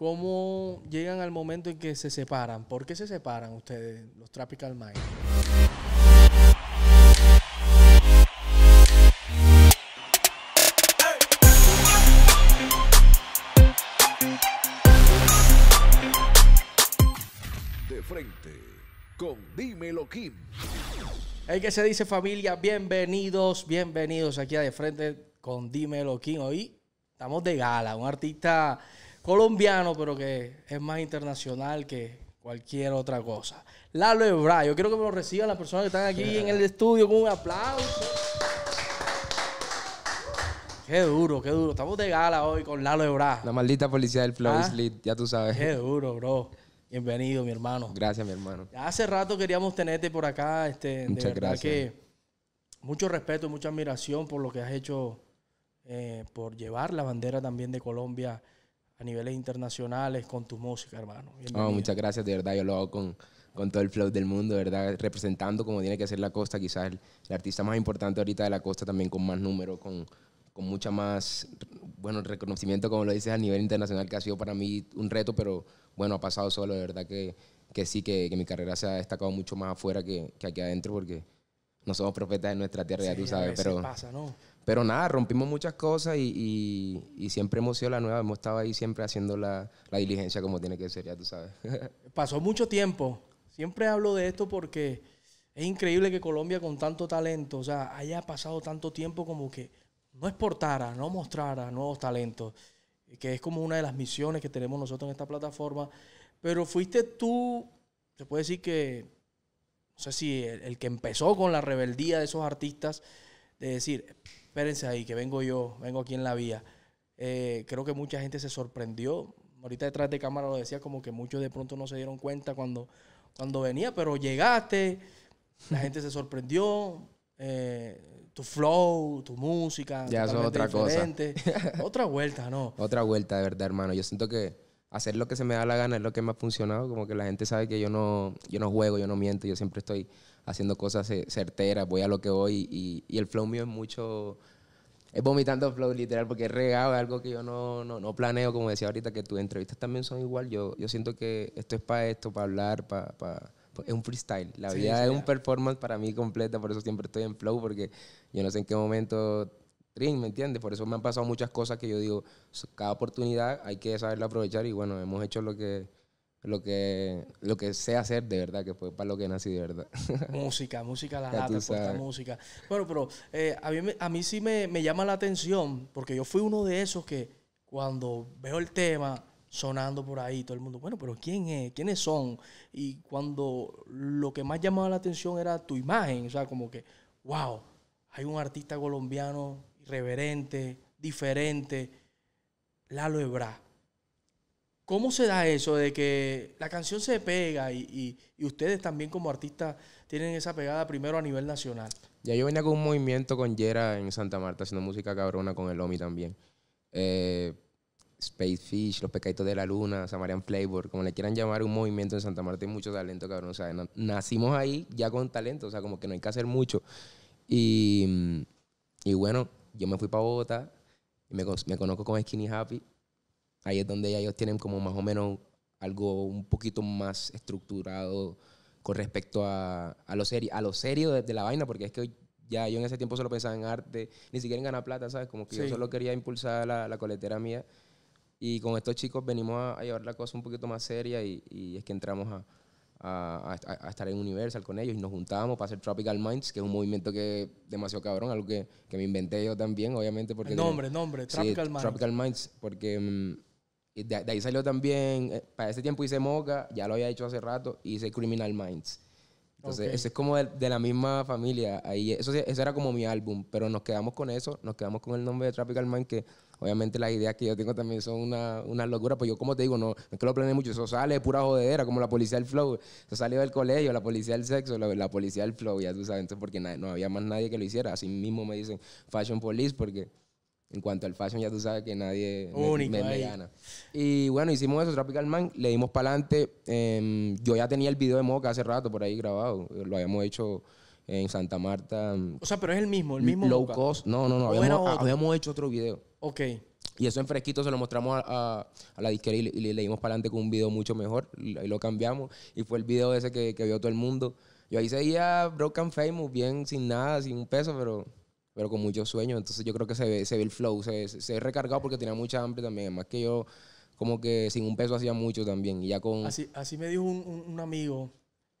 ¿Cómo llegan al momento en que se separan? ¿Por qué se separan ustedes, los Tropical Minds? De frente con Dímelo Kim. Hey, que se dice familia? Bienvenidos, bienvenidos aquí a De Frente con Dímelo Kim. Hoy estamos de gala, un artista colombiano, pero que es más internacional que cualquier otra cosa. Lalo Ebra, yo quiero que me lo reciban las personas que están aquí en el estudio con un aplauso. Qué duro, qué duro. Estamos de gala hoy con Lalo Ebra. La maldita policía del Flow ¿Ah? ya tú sabes. Qué duro, bro. Bienvenido, mi hermano. Gracias, mi hermano. Hace rato queríamos tenerte por acá. Este, Muchas de verdad que mucho respeto y mucha admiración por lo que has hecho eh, por llevar la bandera también de Colombia a niveles internacionales con tu música, hermano. no muchas gracias, de verdad, yo lo hago con, con todo el flow del mundo, verdad, representando como tiene que ser la costa, quizás el, artista más importante ahorita de la costa también con más número, con, con mucha más, bueno, reconocimiento, como lo dices, a nivel internacional, que ha sido para mí un reto, pero bueno, ha pasado solo, de verdad que, que sí, que, que mi carrera se ha destacado mucho más afuera que, que aquí adentro, porque no somos profetas de nuestra tierra, ya tú sabes, pero... Pero nada, rompimos muchas cosas y, siempre hemos sido la nueva, hemos estado ahí siempre haciendo la, diligencia como tiene que ser, ya tú sabes. Pasó mucho tiempo. Siempre hablo de esto porque es increíble que Colombia con tanto talento, o sea, haya pasado tanto tiempo como que no exportara, no mostrara nuevos talentos, que es como una de las misiones que tenemos nosotros en esta plataforma. Pero fuiste tú, se puede decir que, no sé si el que empezó con la rebeldía de esos artistas, de decir, espérense ahí, que vengo yo, vengo aquí en la vía. Eh, creo que mucha gente se sorprendió. Ahorita detrás de cámara lo decía, como que muchos de pronto no se dieron cuenta cuando, cuando venía, pero llegaste, la gente se sorprendió. Eh, tu flow, tu música, ya es otra cosa. otra vuelta, ¿no? Otra vuelta, de verdad, hermano. Yo siento que hacer lo que se me da la gana es lo que me ha funcionado. Como que la gente sabe que yo no, yo no juego, yo no miento, yo siempre estoy haciendo cosas eh, certeras, voy a lo que voy y, el flow mío es mucho, es vomitando flow literal porque es regado, es algo que yo no, no, planeo, como decía ahorita, que tus entrevistas también son igual, yo, yo siento que esto es para esto, para hablar, para... es un freestyle, la vida es un performance para mí completa, por eso siempre estoy en flow, porque yo no sé en qué momento ¿me entiendes? Por eso me han pasado muchas cosas que yo digo, cada oportunidad hay que saberla aprovechar y bueno, hemos hecho lo que, lo que, lo que sé hacer de verdad, que fue para lo que nací de verdad. Música, música, la lata, puesta pues, música. Bueno, pero eh, a, mí, a mí sí me, me, llama la atención, porque yo fui uno de esos que cuando veo el tema sonando por ahí, todo el mundo, bueno, pero ¿quién es? ¿Quiénes son? Y cuando lo que más llamaba la atención era tu imagen, o sea, como que, wow, hay un artista colombiano irreverente, diferente, Lalo Ebrá. ¿Cómo se da eso de que la canción se pega y, ustedes también como artistas tienen esa pegada primero a nivel nacional? Ya yo venía con un movimiento con Yera en Santa Marta haciendo música cabrona con el Omi también. Eh, Space Fish, Los Pecaditos de la Luna, Samarian Flavor, como le quieran llamar, un movimiento en Santa Marta y mucho talento, cabrón. O sea, nacimos ahí ya con talento, o sea, como que no hay que hacer mucho. Y, bueno, yo me fui para Bogotá y me, me conozco con Skinny Happy Ahí es donde ellos tienen como más o menos algo un poquito más estructurado con respecto a, a lo, serio, a lo serio de, la vaina, porque es que ya yo en ese tiempo solo pensaba en arte, ni siquiera en ganar plata, ¿sabes? Como que yo solo quería impulsar la, coletera mía. Y con estos chicos venimos a, llevar la cosa un poquito más seria y, es que entramos a, a, a, estar en Universal con ellos y nos juntábamos para hacer Tropical Minds, que es un movimiento que demasiado cabrón, algo que, que me inventé yo también, obviamente. Porque el nombre, nombre, Tropical Minds. Tropical Minds, porque... Mm, de, ahí salió también, eh, para ese tiempo hice Moca, ya lo había hecho hace rato, hice Criminal Minds. Entonces, eso es como de, la misma familia. Ahí, eso, era como mi álbum, pero nos quedamos con eso, nos quedamos con el nombre de Tropical Mind, que obviamente las ideas que yo tengo también son una, locura, pues yo como te digo, no, es que lo planeé mucho, eso sale de pura jodedera, como la policía del flow, eso salió del colegio, la policía del sexo, la, policía del flow, ya tú sabes, entonces porque no había más nadie que lo hiciera, así mismo me dicen Fashion Police, porque en cuanto al fashion, ya tú sabes que nadie Único, me, gana. Y bueno, hicimos eso, Tropical Man, le dimos para adelante. Em, yo ya tenía el video de Moca hace rato por ahí grabado. Lo habíamos hecho en Santa Marta. Em, o sea, pero es el mismo, el mismo. Low cost. No, no, no. Habíamos, habíamos, hecho otro video. Ok. Y eso en fresquito se lo mostramos a, la disquera y le, dimos para adelante con un video mucho mejor. Y lo cambiamos. Y fue el video ese que, que vio todo el mundo. Yo ahí seguía broken famous, bien, sin nada, sin un peso, pero pero con muchos sueños. Entonces yo creo que se ve, se el flow, se, se ve recargado porque tenía mucha hambre también. Más que yo, como que sin un peso hacía mucho también. Y ya con... Así, así me dijo un, un, amigo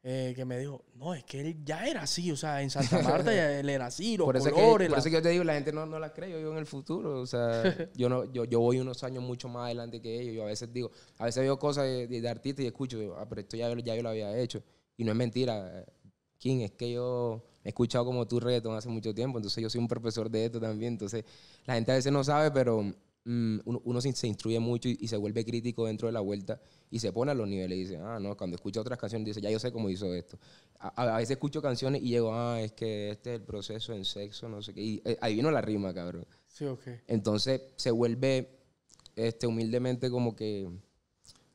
eh, que me dijo, no, es que él ya era así, o sea, en Santa Marta él era así, los colores, por que yo te digo, la gente no, no la cree, yo vivo en el futuro, o sea, yo, no, yo, yo voy unos años mucho más adelante que ellos, yo a veces digo, a veces veo cosas de, de, artistas y escucho, ah, pero esto ya, ya yo lo había hecho, y no es mentira, eh, King, es que yo he escuchado como tu reggaetón hace mucho tiempo, entonces yo soy un profesor de esto también, entonces la gente a veces no sabe, pero mm, uno, se, instruye mucho y, se vuelve crítico dentro de la vuelta y se pone a los niveles y dice, ah, no, cuando escucho otras canciones dice, ya yo sé cómo hizo esto. A, veces escucho canciones y llego, ah, es que este es el proceso en sexo, no sé qué, y eh, ahí vino la rima, cabrón. Sí, ok. Entonces se vuelve este, humildemente como que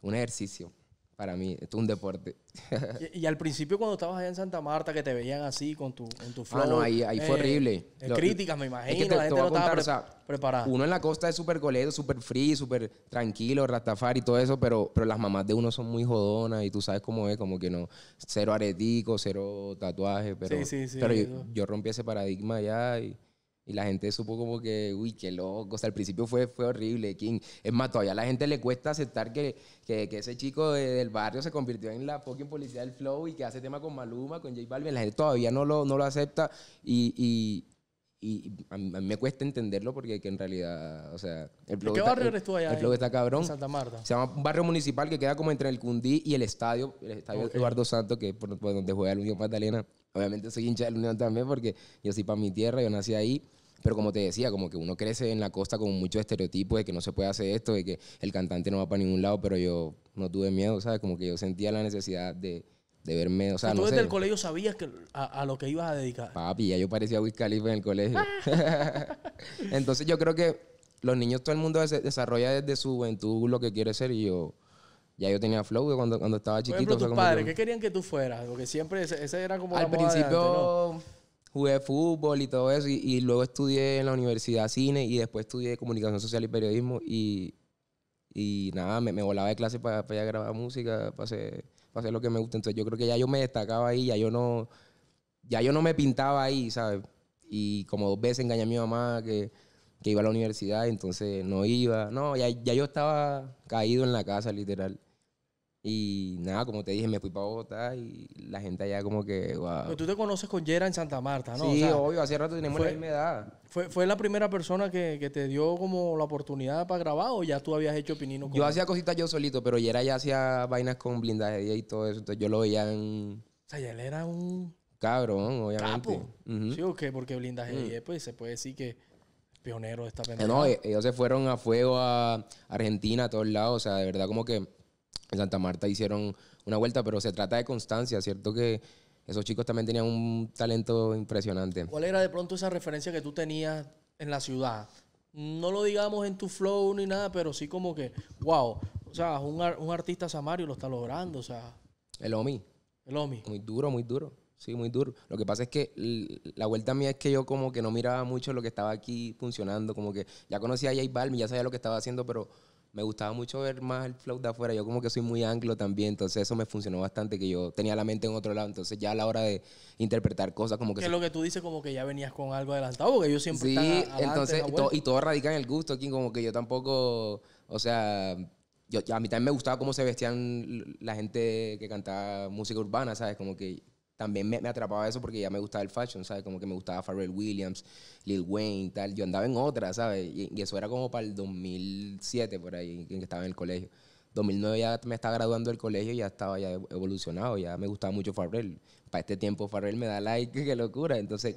un ejercicio para mí, es un deporte. y, al principio cuando estabas allá en Santa Marta, que te veían así con tu, con tu ah, flow. Ah, no, ahí, ahí fue eh, horrible. Eh, críticas, me imagino. que la gente no preparada. Uno en la costa es súper coleto, súper free, súper tranquilo, rastafari y todo eso, pero, pero las mamás de uno son muy jodonas y tú sabes cómo es, como que no, cero aretico, cero tatuaje, pero, pero yo, yo, rompí ese paradigma allá y y la gente supo como que, uy, qué loco. O sea, al principio fue, fue horrible, King. Es más, todavía a la gente le cuesta aceptar que, que, ese chico del barrio se convirtió en la fucking policía del flow y que hace tema con Maluma, con J Balvin. La gente todavía no lo, no lo acepta y, me cuesta entenderlo porque que en realidad, o sea, el flow qué barrio eres tú allá? El está cabrón. Santa Marta. Se llama un barrio municipal que queda como entre el Cundí y el estadio, el estadio Eduardo Santos, que es donde juega el Unión Magdalena. Obviamente soy hincha del Unión también porque yo soy para mi tierra, yo nací ahí. Pero como te decía, como que uno crece en la costa con muchos estereotipos de que no se puede hacer esto, de que el cantante no va para ningún lado, pero yo no tuve miedo, ¿sabes? Como que yo sentía la necesidad de, de verme, o sea, ¿Tú desde el colegio sabías que a, lo que ibas a dedicar? Papi, ya yo parecía Wiz Khalifa en el colegio. Entonces yo creo que los niños, todo el mundo desarrolla desde su juventud lo que quiere ser y yo... Ya yo tenía flow cuando, cuando estaba chiquito. Por ejemplo, tus padres, ¿qué querían que tú fueras? Porque siempre ese, era como Al principio jugué fútbol y todo eso, y, luego estudié en la universidad cine y después estudié comunicación social y periodismo y, y nada, me, volaba de clase para, para grabar música, para hacer, hacer lo que me gusta. Entonces yo creo que ya yo me destacaba ahí, ya yo no, ya yo no me pintaba ahí, ¿sabes? Y como dos veces engañé a mi mamá que, iba a la universidad, entonces no iba. No, ya, ya yo estaba caído en la casa, literal. Y nada, como te dije, me fui para Bogotá y la gente allá como que, wow. Pero tú te conoces con Yera en Santa Marta, ¿no? Sí, obvio, hace rato tenemos la misma edad. Fue, la primera persona que, te dio como la oportunidad para grabar o ya tú habías hecho pinino con Yo hacía cositas yo solito, pero Yera ya hacía vainas con blindaje y todo eso, entonces yo lo veía en... O sea, ya él era un... Cabrón, obviamente. Sí, ¿o qué? Porque blindaje mm. pues se puede decir que pionero de esta eh, No, eh, ellos se fueron a fuego a Argentina, a todos lados, o sea, de verdad como que en Santa Marta hicieron una vuelta, pero se trata de constancia, ¿cierto? Que esos chicos también tenían un talento impresionante. ¿Cuál era de pronto esa referencia que tú tenías en la ciudad? No lo digamos en tu flow ni nada, pero sí como que, wow, o sea, un, artista samario lo está logrando, o sea. El OMI. El OMI. Muy duro, muy duro. Sí, muy duro. Lo que pasa es que la vuelta mía es que yo como que no miraba mucho lo que estaba aquí funcionando, como que ya conocía a J Balmi, ya sabía lo que estaba haciendo, pero me gustaba mucho ver más el flow de afuera. Yo como que soy muy anglo también, entonces eso me funcionó bastante, que yo tenía la mente en otro lado. Entonces ya a la hora de interpretar cosas como que... Que es lo que tú dices como que ya venías con algo adelantado, porque yo siempre... Sí, entonces, y todo, radica en el gusto aquí, como que yo tampoco, o sea... Yo, a mí también me gustaba cómo se vestían la gente que cantaba música urbana, ¿sabes? Como que también me, atrapaba eso porque ya me gustaba el fashion, ¿sabes? Como que me gustaba Pharrell Williams, Lil Wayne, tal. Yo andaba en otra, ¿sabes? Y, eso era como para el 2007, por ahí, en que estaba en el colegio. 2009 ya me estaba graduando del colegio y ya estaba ya evolucionado, ya me gustaba mucho Pharrell. Para este tiempo Pharrell me da like, qué locura. Entonces,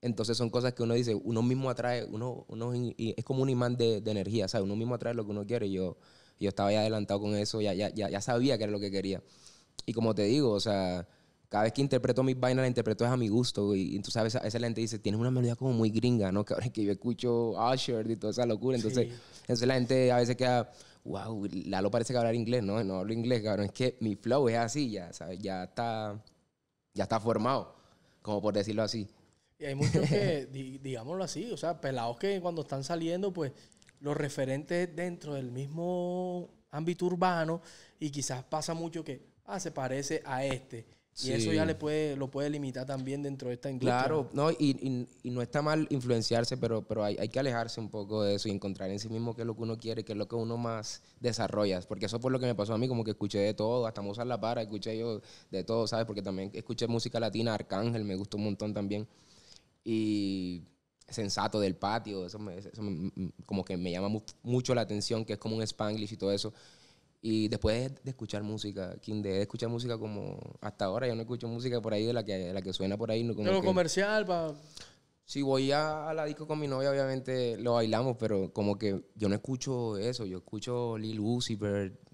entonces son cosas que uno dice, uno mismo atrae, uno, uno es como un imán de, de energía, ¿sabes? Uno mismo atrae lo que uno quiere. yo, yo estaba ya adelantado con eso, ya, ya, ya, ya sabía que era lo que quería. Y como te digo, o sea cada vez que interpreto mis vainas, la interpreto es a mi gusto. Y, tú sabes, a veces gente dice, tienes una melodía como muy gringa, ¿no? Que ahora que yo escucho Usher y toda esa locura. Entonces, la gente a veces queda, wow, Lalo parece que hablar inglés, ¿no? No hablo inglés, cabrón. Es que mi flow es así, ya, ¿sabes? Ya está, ya está formado, como por decirlo así. Y hay muchos que, digámoslo así, o sea, pelados que cuando están saliendo, pues los referentes dentro del mismo ámbito urbano y quizás pasa mucho que, ah, se parece a este y eso ya le puede, lo puede limitar también dentro de esta industria. Claro, no, y, no está mal influenciarse, pero, pero hay, que alejarse un poco de eso y encontrar en sí mismo qué es lo que uno quiere, qué es lo que uno más desarrolla. Porque eso fue lo que me pasó a mí, como que escuché de todo, hasta Mozart La Para, escuché yo de todo, ¿sabes? Porque también escuché música latina, Arcángel, me gustó un montón también. Y sensato del patio, eso, me, eso mm, como que me llama mucho la atención, que es como un spanglish y todo eso. Y después de escuchar música, quien de escuchar música como hasta ahora, yo no escucho música por ahí de la que, la que suena por ahí. No como comercial, Si voy a, la disco con mi novia, obviamente lo bailamos, pero como que yo no escucho eso, yo escucho Lil Uzi,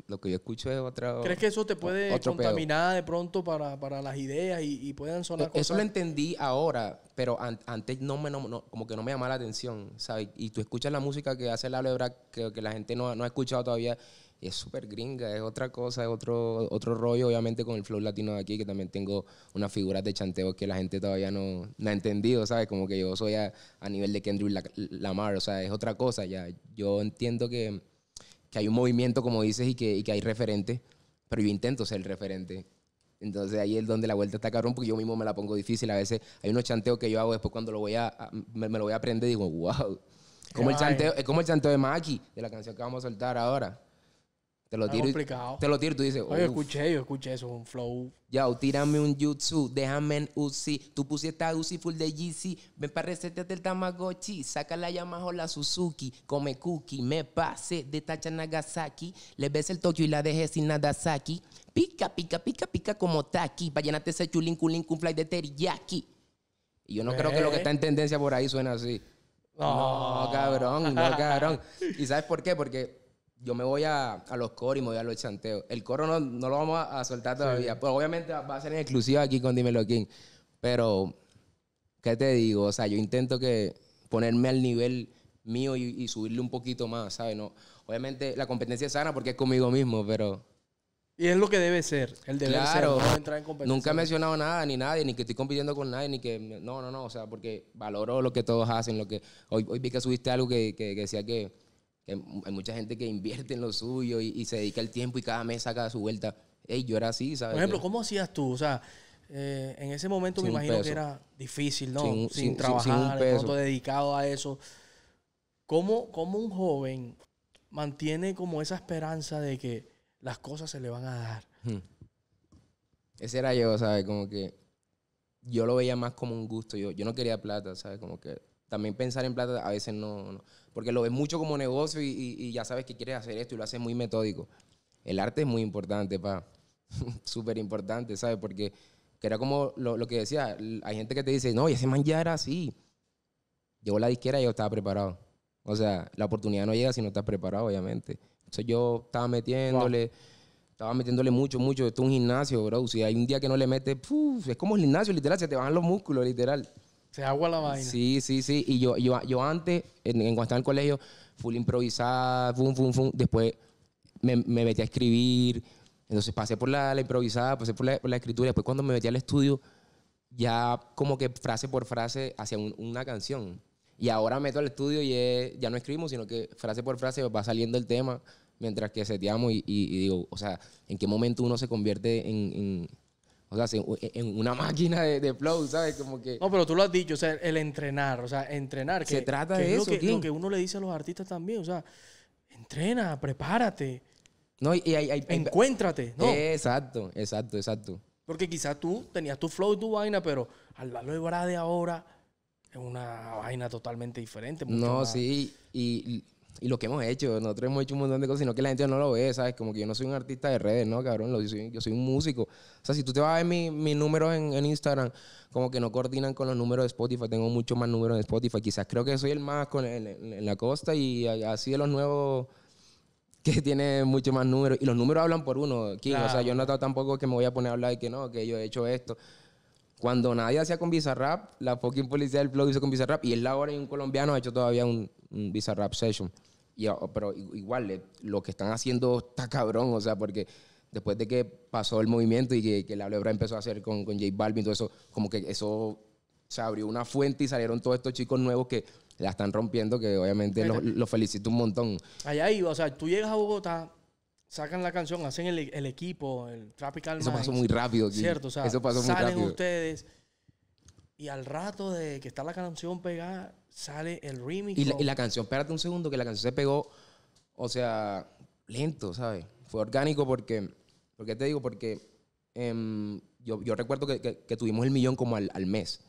lo que yo escucho es otra... ¿Crees que eso te puede contaminar de pronto para, para las ideas y, y puedan sonar cosas? Pues eso lo entendí ahora, pero antes no me, como que no me llamaba la atención, ¿sabes? Y tú escuchas la música que hace la Lebra, que, que la gente no, no ha escuchado todavía es súper gringa, es otra cosa, es otro, otro rollo, obviamente con el flow latino de aquí, que también tengo unas figuras de chanteo que la gente todavía no, ha entendido, ¿sabes? Como que yo soy a, nivel de Kendrick Lamar, o sea, es otra cosa ya. Yo entiendo que, que hay un movimiento, como dices, y que, que hay referentes, pero yo intento ser el referente. Entonces ahí es donde la vuelta está cabrón, porque yo mismo me la pongo difícil. A veces hay unos chanteos que yo hago después cuando lo voy a, me, lo voy a aprender, digo, wow. Como el, chanteo, es como el chanteo de Maki, de la canción que vamos a soltar ahora. Te lo tiro. Te lo tiro tú dices. Oye, escuché, yo escuché eso, un flow. Ya, tírame un jutsu, déjame en Uzi. Tú pusiste a Uzi full de GC. Ven para recetas del Tamagotchi. Saca la Yamaha la Suzuki. Come cookie, me pase de Tacha Nagasaki. Le ves el Tokyo y la dejé sin Nagasaki. Pica, pica, pica, pica como Taki. Para llenarte ese chulín, culín, un fly de teriyaki. Y yo no creo que lo que está en eh. tendencia por ahí suena así. No, cabrón, no, cabrón. ¿Y sabes por qué? Porque yo me voy a, los coros y me voy a los chanteos. El coro no, lo vamos a, soltar todavía. Pero pues, obviamente va a ser en exclusiva aquí con Dímelo King. Pero, ¿qué te digo? O sea, yo intento que ponerme al nivel mío y, subirle un poquito más, ¿sabes? No, obviamente la competencia es sana porque es conmigo mismo, pero... Y es lo que debe ser, el ser, Nunca he mencionado nada, ni nadie, ni que estoy compitiendo con nadie, ni que... No, no, no, o sea, porque valoro lo que todos hacen, lo que... Hoy, hoy vi que subiste algo que, que, que decía que hay mucha gente que invierte en lo suyo y, se dedica el tiempo y cada mes saca su vuelta. Ey, yo era así, ¿sabes? Por ejemplo, ¿cómo hacías tú? O sea, eh, en ese momento me imagino que era difícil, ¿no? Sin, sin, sin trabajar, dedicado a eso. ¿Cómo, ¿Cómo un joven mantiene como esa esperanza de que las cosas se le van a dar? Hmm. Ese era yo, ¿sabes? Como que yo lo veía más como un gusto. Yo, no quería plata, ¿sabes? Como que también pensar en plata a veces no porque lo ves mucho como negocio y, ya sabes que quieres hacer esto y lo haces muy metódico. El arte es muy importante, pa. Súper importante, ¿sabes? Porque era como lo, que decía, hay gente que te dice, no, ese man ya era así. Llegó la disquera y yo estaba preparado. O sea, la oportunidad no llega si no estás preparado, obviamente. Entonces yo estaba metiéndole... estaba metiéndole mucho, mucho. Esto es un gimnasio, bro. Si hay un día que no le metes, es como el gimnasio, literal. Se te bajan los músculos, literal. Se agua la vaina. Sí, sí, sí. Y yo, yo, antes, en, cuando estaba en el colegio, full improvisada, Después me, metí a escribir. Entonces pasé por la, improvisada, pasé por la, la, escritura. Después cuando me metí al estudio, ya como que frase por frase hacía una canción. Y ahora meto al estudio y ya no escribimos, sino que frase por frase va saliendo el tema mientras que seteamos y, digo, o sea, en qué momento uno se convierte en o sea, en una máquina de, flow, ¿sabes? Como que... No, pero tú lo has dicho, o sea, el entrenar, o sea, entrenar. se trata de es eso, lo que, uno le dice a los artistas también, o sea, entrena, prepárate. No, y, y, Encuéntrate, ¿no? Exacto, exacto, exacto. Porque quizás tú tenías tu flow y tu vaina, pero al de Brade de ahora es una vaina totalmente diferente. No, sí, y, y lo que hemos hecho, nosotros hemos hecho un montón de cosas, sino que la gente no lo ve, ¿sabes? Como que yo no soy un artista de redes, ¿no, cabrón? Yo soy, un músico. O sea, si tú te vas a ver mis mi números en, Instagram, como que no coordinan con los números de Spotify, tengo mucho más números en Spotify. Quizás creo que soy el más en, la costa y así de los nuevos que tiene mucho más números. Y los números hablan por uno, O sea, yo no tampoco que me voy a poner a hablar de que no, que yo he hecho esto. Cuando nadie hacía con Bizarrap, la fucking policía del blog hizo con Bizarrap y él ahora y un colombiano ha hecho todavía un, un visa rap Session. Y, ah, pero igual, eh, lo que están haciendo está cabrón, o sea, porque después de que pasó el movimiento y que, la lebra empezó a hacer con, con J Balvin, todo eso, como que eso se abrió una fuente y salieron todos estos chicos nuevos que la están rompiendo, que obviamente los, felicito un montón. Allá iba, o sea, tú llegas a Bogotá, sacan la canción, hacen el, equipo, el Tropical Eso pasó muy rápido. Cierto, o sea, salen ustedes y al rato de que está la canción pegada, sale el remix. Y la, canción, espérate un segundo, que la canción se pegó, o sea, lento, ¿sabes? Fue orgánico porque, porque te digo, porque em, yo, recuerdo que, tuvimos el millón como al, mes.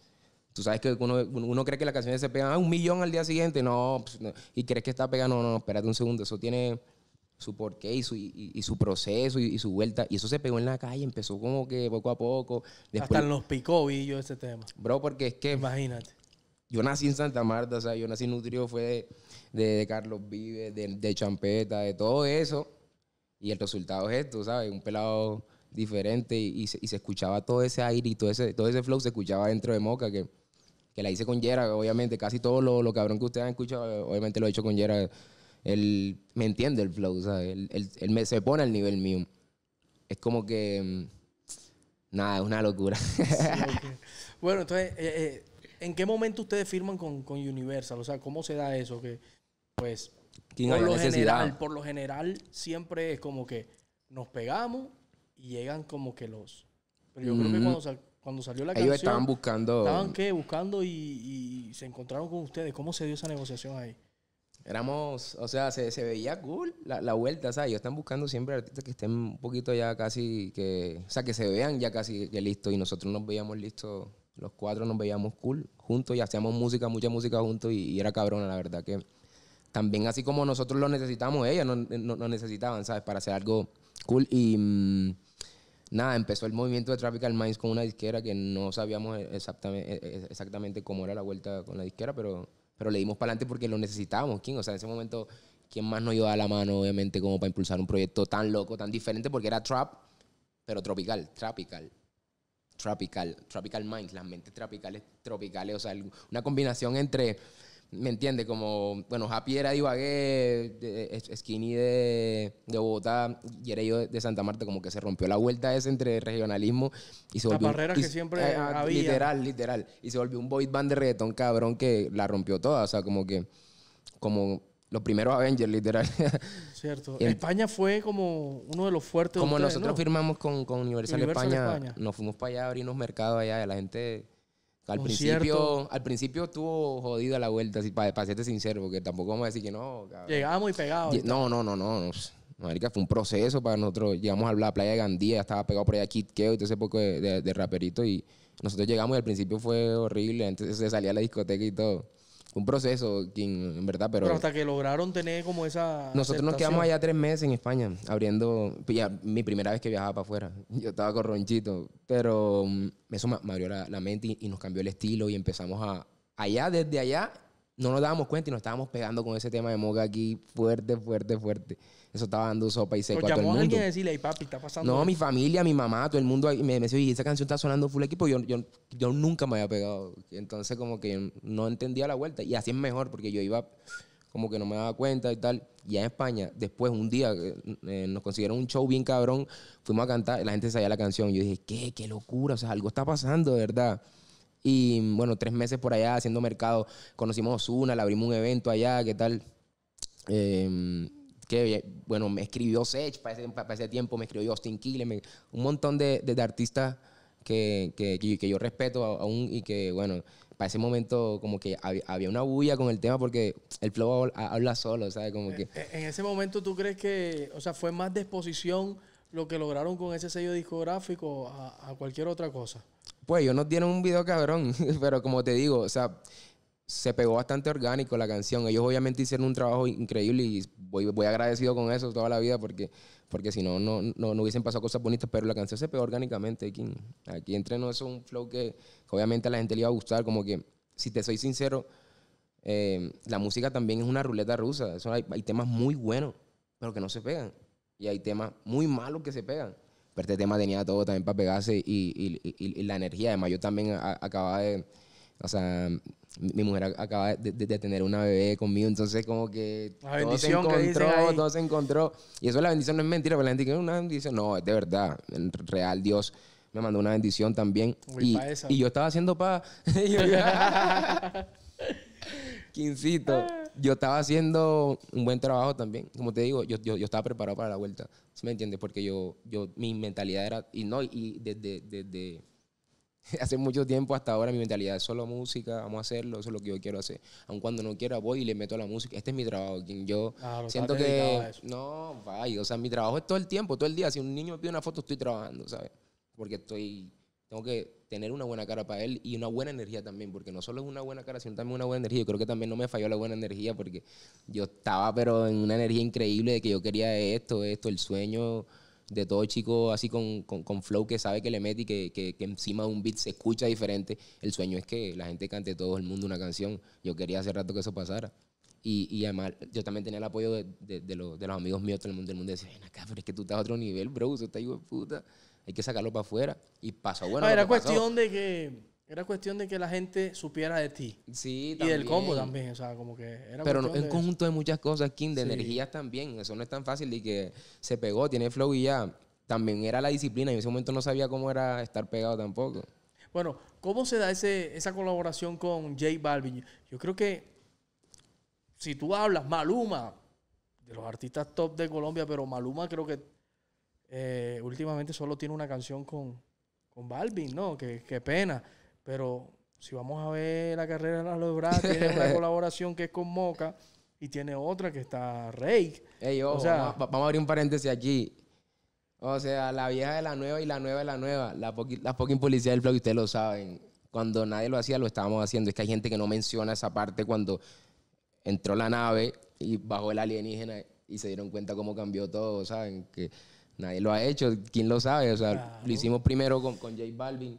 Tú sabes que uno, cree que las canciones se pegan ah, un millón al día siguiente, no, pues, y crees que está pegando, no, no, espérate un segundo, eso tiene su porqué y su, y, su proceso y, su vuelta. Y eso se pegó en la calle, empezó como que poco a poco. Después, Hasta nos picó yo ese tema. Bro, porque es que. Imagínate yo nací en Santa Marta, o sea, yo nací nutrido, fue de, Carlos Vive, de, Champeta, de todo eso. Y el resultado es esto, ¿sabes? Un pelado diferente y, se, escuchaba todo ese aire y todo ese, todo ese flow se escuchaba dentro de Moca, que, que la hice con Yera, obviamente. Casi todo lo, lo cabrón que ustedes han escuchado, obviamente lo he hecho con Yera. Él me entiende el flow, ¿sabes? Él, se pone al nivel mío. Es como que... Mm, nada, es una locura. Bueno, entonces... Eh, eh, ¿En qué momento ustedes firman con, Universal? O sea, ¿cómo se da eso? Que, pues, por lo, general, por lo general, siempre es como que nos pegamos y llegan como que los... Pero yo creo que mm. cuando, cuando salió la canción... Ellos estaban buscando... ¿Estaban qué? Buscando y, se encontraron con ustedes. ¿Cómo se dio esa negociación ahí? éramos, o sea, se, veía cool la, la, vuelta, ¿sabes? Ellos están buscando siempre artistas que estén un poquito ya casi, que, o sea, que se vean ya casi que listos y nosotros nos veíamos listos los cuatro nos veíamos cool juntos y hacíamos música, mucha música juntos y, era cabrona, la verdad que también así como nosotros lo necesitábamos, ellas nos, necesitaban, ¿sabes? Para hacer algo cool y... Mm, nada, empezó el movimiento de Tropical Minds con una disquera que no sabíamos e, exactamente, e, exactamente cómo era la vuelta con la disquera, pero, pero le dimos para adelante porque lo necesitábamos. ¿Quién? O sea, en ese momento, ¿quién más nos iba a la mano, obviamente, como para impulsar un proyecto tan loco, tan diferente? Porque era trap, pero tropical, tropical tropical, tropical minds, las mentes tropicales, tropicales, o sea, una combinación entre, ¿me entiendes? Como, bueno, Happy era de Ibagué, Skinny de, Bogotá, y era de Santa Marta, como que se rompió la vuelta esa entre regionalismo y se volvió... La barreras que siempre eh, ah, había. Literal, literal. Y se volvió un boy band de reggaetón cabrón que la rompió toda, o sea, como que, como los primeros Avengers, literal. Cierto. España fue como uno de los fuertes. Como nosotros firmamos con, Universal, España, nos fuimos para allá a abrir unos mercados allá. La gente. Al principio, al principio estuvo jodida la vuelta, para, para serte sincero, porque tampoco vamos a decir que no. Llegamos y pegados. no, no, no, no, fue un proceso para nosotros. Llegamos a la playa de Gandía, estaba pegado por allá Kid Keo y todo ese poco de, raperito. Y nosotros llegamos y al principio fue horrible. Entonces se salía a la discoteca y todo un proceso, en verdad, pero... Pero hasta que lograron tener como esa... Nosotros nos quedamos allá tres meses en España, abriendo... Ya, mi primera vez que viajaba para afuera, yo estaba con Ronchito, pero mm, eso me, abrió la, mente y, nos cambió el estilo y empezamos a... Allá, desde allá, no nos dábamos cuenta y nos estábamos pegando con ese tema de moga aquí fuerte, fuerte, fuerte. Eso estaba dando sopa y seco todo el mundo. alguien a decirle, papi, está pasando. No, mi familia, mi mamá, todo el mundo me, decía, esa canción está sonando full equipo. Yo, nunca me había pegado. Entonces, como que no entendía la vuelta. Y así es mejor, porque yo iba como que no me daba cuenta y tal. Ya en España, después un día eh, eh, nos consiguieron un show bien cabrón, fuimos a cantar, la gente sabía la canción. Yo dije, ¿qué? ¿Qué locura? O sea, algo está pasando, de verdad. Y bueno, tres meses por allá haciendo mercado, conocimos a Osuna, le abrimos un evento allá, ¿qué tal? Eh, que, bueno, me escribió Sech para ese, tiempo, me escribió Austin Kille, un montón de, de, artistas que, que, que, yo respeto aún y que, bueno, para ese momento como que había, una bulla con el tema porque el flow habla solo, ¿sabes? Como que... E-, en ese momento tú crees que, o sea, fue más de exposición lo que lograron con ese sello discográfico a, a cualquier otra cosa. Pues yo no tiene un video cabrón, pero como te digo, o sea, se pegó bastante orgánico la canción. Ellos obviamente hicieron un trabajo increíble y voy, agradecido con eso toda la vida porque, porque si no, no, hubiesen pasado cosas bonitas, pero la canción se pegó orgánicamente. Aquí, aquí entre no es un flow que, obviamente a la gente le iba a gustar, como que, si te soy sincero, eh, la música también es una ruleta rusa. Eso hay, temas muy buenos, pero que no se pegan. Y hay temas muy malos que se pegan pero este tema tenía todo también para pegarse y, y, la energía. Además, yo también acababa de, o sea, mi mujer acaba de, tener una bebé conmigo, entonces como que todo se encontró, todo se encontró. Y eso la bendición no es mentira, pero la gente que es una bendición, no, es de verdad, en real Dios me mandó una bendición también. y, yo estaba haciendo pa... Quincito, yo estaba haciendo un buen trabajo también. Como te digo, yo, estaba preparado para la vuelta, ¿Se me entiendes? Porque yo, yo, mi mentalidad era, y no, y desde hace mucho tiempo hasta ahora mi mentalidad es solo música, vamos a hacerlo, eso es lo que yo quiero hacer. Aun cuando no quiera, voy y le meto la música. Este es mi trabajo. yo siento que. No, vaya, o sea, mi trabajo es todo el tiempo, todo el día. Si un niño me pide una foto, estoy trabajando, ¿sabes? Porque estoy. Tengo que tener una buena cara para él y una buena energía también, porque no solo es una buena cara, sino también una buena energía. Yo creo que también no me falló la buena energía porque yo estaba, pero en una energía increíble de que yo quería esto, esto, el sueño de todo chico así con, flow que sabe que le mete y que, que, encima de un beat se escucha diferente. El sueño es que la gente cante todo el mundo una canción. Yo quería hace rato que eso pasara. Y, y además, yo también tenía el apoyo de, los, amigos míos, todo el mundo del mundo decía, ven acá, pero es que tú estás a otro nivel, bro, Eso está hijo de puta. Hay que sacarlo para afuera. Y pasó bueno. era cuestión de que era cuestión de que la gente supiera de ti. Sí, también. Y del combo también, o sea, como que era Pero es en conjunto de muchas cosas, King, de energías también. Eso no es tan fácil y que se pegó, tiene flow y ya. También era la disciplina. y En ese momento no sabía cómo era estar pegado tampoco. Bueno, ¿cómo se da ese, esa colaboración con J Balvin? Yo creo que si tú hablas Maluma, de los artistas top de Colombia, pero Maluma creo que eh, últimamente solo tiene una canción con, Balvin, ¿no? Qué, qué pena. Pero si vamos a ver la carrera de los Loebras, tiene una colaboración que es con Moca y tiene otra que está Rey. o sea, vamos, a, abrir un paréntesis aquí. O sea, la vieja de la nueva y la nueva de la nueva. La, la poquín policía del blog, ustedes lo saben. Cuando nadie lo hacía, lo estábamos haciendo. Es que hay gente que no menciona esa parte cuando entró la nave y bajó el alienígena y se dieron cuenta cómo cambió todo, ¿saben? Que nadie lo ha hecho, ¿quién lo sabe? O sea, lo hicimos primero con, con J Balvin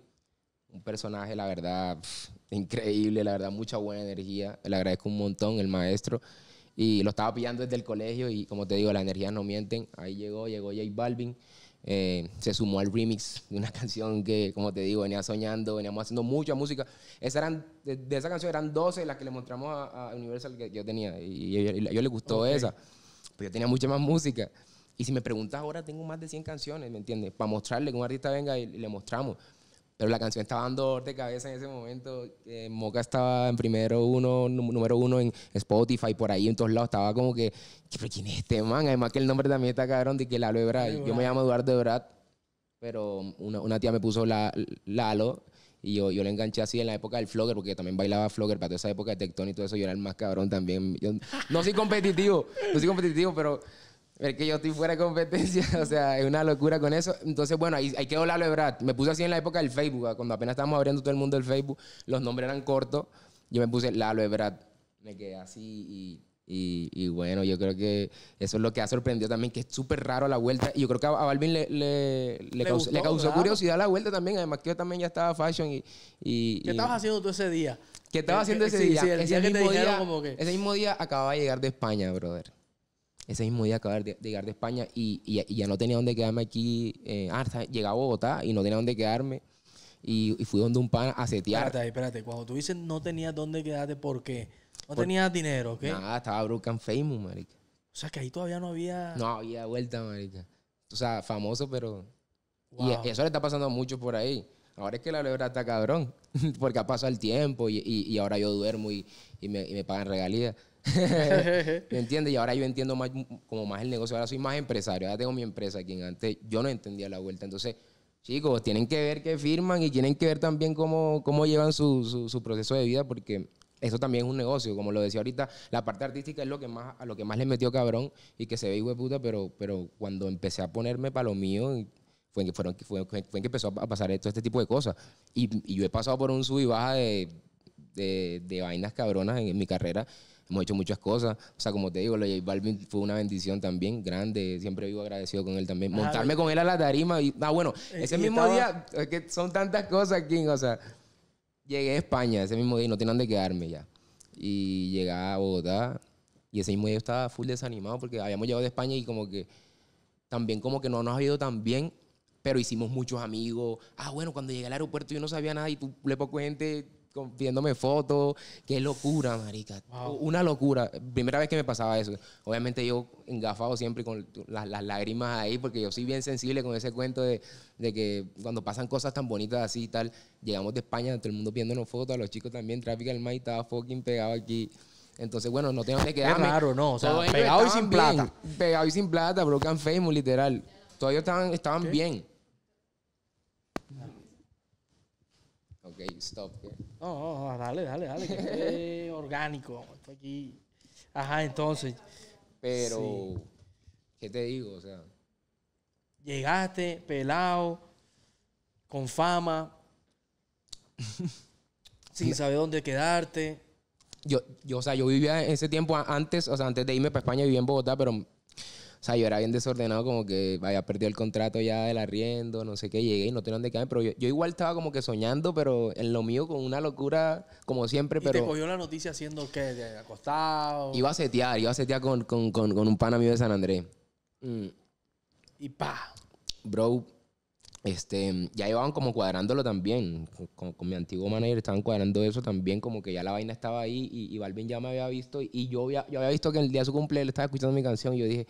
un personaje, la verdad, increíble, la verdad, mucha buena energía. Le agradezco un montón, el maestro. Y lo estaba pillando desde el colegio y como te digo, la energía no mienten. Ahí llegó, llegó J Balvin. Eh, se sumó al remix de una canción que, como te digo, venía soñando, veníamos haciendo mucha música. eran, de, esa canción eran 12 las que le mostramos a, Universal que yo tenía y, yo le gustó esa. Pero yo tenía mucha más música. Y si me preguntas ahora, tengo más de 100 canciones, ¿me entiendes? Para mostrarle que un artista venga y, le mostramos. Pero la canción estaba dando dolor de cabeza en ese momento. Moca estaba en primero uno, número uno en Spotify, por ahí en todos lados. Estaba como que, quién es este man? Además que el nombre también está cabrón de que Lalo Ebrard. Yo me llamo Eduardo Ebrard, pero una, una, tía me puso la, Lalo y yo, yo le enganché así en la época del flogger, porque también bailaba flogger para toda esa época de Tectón y todo eso. Yo era el más cabrón también. Yo, no soy competitivo, no soy competitivo, pero ver que yo estoy fuera de competencia, o sea, es una locura con eso. Entonces, bueno, ahí, hay que hablarlo Me puse así en la época del Facebook, ah, cuando apenas estábamos abriendo todo el mundo el Facebook, los nombres eran cortos, yo me puse Lalo de Brad. Me quedé así y, bueno, yo creo que eso es lo que ha sorprendido también, que es súper raro la vuelta. Y yo creo que a, Balvin le, causó, curiosidad la vuelta también, además que yo también ya estaba fashion y... ¿Qué estabas haciendo tú ese día? ¿Qué estabas eh, haciendo eh, ese día? día ese mismo día acababa de llegar de España, brother ese mismo día acababa de, llegar de España y, ya no tenía dónde quedarme aquí. Eh, ah, llegaba a Bogotá y no tenía dónde quedarme. Y, fui donde un pan a setear. Espérate, espérate. Cuando tú dices no tenías dónde quedarte, ¿por qué? No tenías dinero, ¿qué Nada, estaba Brooklyn famous, marica. O sea, que ahí todavía no había... No había vuelta, marica. O sea, famoso, pero... Y eso le está pasando a muchos por ahí. Ahora es que la lebra está cabrón, porque ha pasado el tiempo y, ahora yo duermo y, y me, pagan regalías. ¿Me entiendes? Y ahora yo entiendo más, como más el negocio. Ahora soy más empresario. Ahora tengo mi empresa, quien antes yo no entendía la vuelta. Entonces, chicos, tienen que ver qué firman y tienen que ver también cómo, cómo llevan su, su, proceso de vida, porque eso también es un negocio, como lo decía ahorita, la parte artística es lo que más, a lo que más le metió cabrón y que se ve hijo de puta, pero, pero cuando empecé a ponerme para lo mío, fue en que, fueron, fue, fue que empezó a pasar todo este tipo de cosas. Y, yo he pasado por un sub y baja de, de, vainas cabronas en mi carrera hemos hecho muchas cosas. O sea, como te digo, lo de fue una bendición también, grande. Siempre vivo agradecido con él también. Montarme con él a la tarima. Y, ah, bueno, ese mismo día, es que son tantas cosas, King. O sea, llegué a España ese mismo día y no tenía dónde quedarme ya. Y llegué a Bogotá y ese mismo día estaba full desanimado porque habíamos llegado de España y como que también como que no nos ha ido tan bien, pero hicimos muchos amigos. Ah, bueno, cuando llegué al aeropuerto yo no sabía nada y tú le poco gente viéndome fotos. Qué locura, marica. Una locura. Primera vez que me pasaba eso. Obviamente yo engafado siempre con las, lágrimas ahí, porque yo soy bien sensible con ese cuento de, que cuando pasan cosas tan bonitas así y tal, llegamos de España, todo el mundo pidiéndonos fotos, a los chicos también, tráfico el Mike estaba fucking pegado aquí. Entonces, bueno, no tengo que quedarme. Raro no. O sea, pegado y sin plata. Pegado y sin plata, broken famous, literal. Todos ellos estaban, estaban bien. Ok, stop. No, no, dale, dale, dale, que es orgánico. Estoy aquí. Ajá, entonces. Pero, ¿qué te digo? O sea. Llegaste pelado, con fama, sin saber dónde quedarte. Yo, yo, o sea, yo vivía ese tiempo antes, o sea, antes de irme para España vivía en Bogotá, pero o sea, yo era bien desordenado, como que había perdido el contrato ya del arriendo, no sé qué, llegué y no tenía dónde quedarme. Pero yo, igual estaba como que soñando, pero en lo mío con una locura, como siempre. pero ¿Y te cogió la noticia haciendo qué? acostado? Iba a setear, iba a setear con, con, con, un pan amigo de San Andrés. Mm. Y pa. Bro, este, ya llevaban como cuadrándolo también. Con, con, mi antiguo manager estaban cuadrando eso también, como que ya la vaina estaba ahí y, y Balvin ya me había visto y, yo, había, yo había visto que el día de su cumple Le estaba escuchando mi canción y yo dije,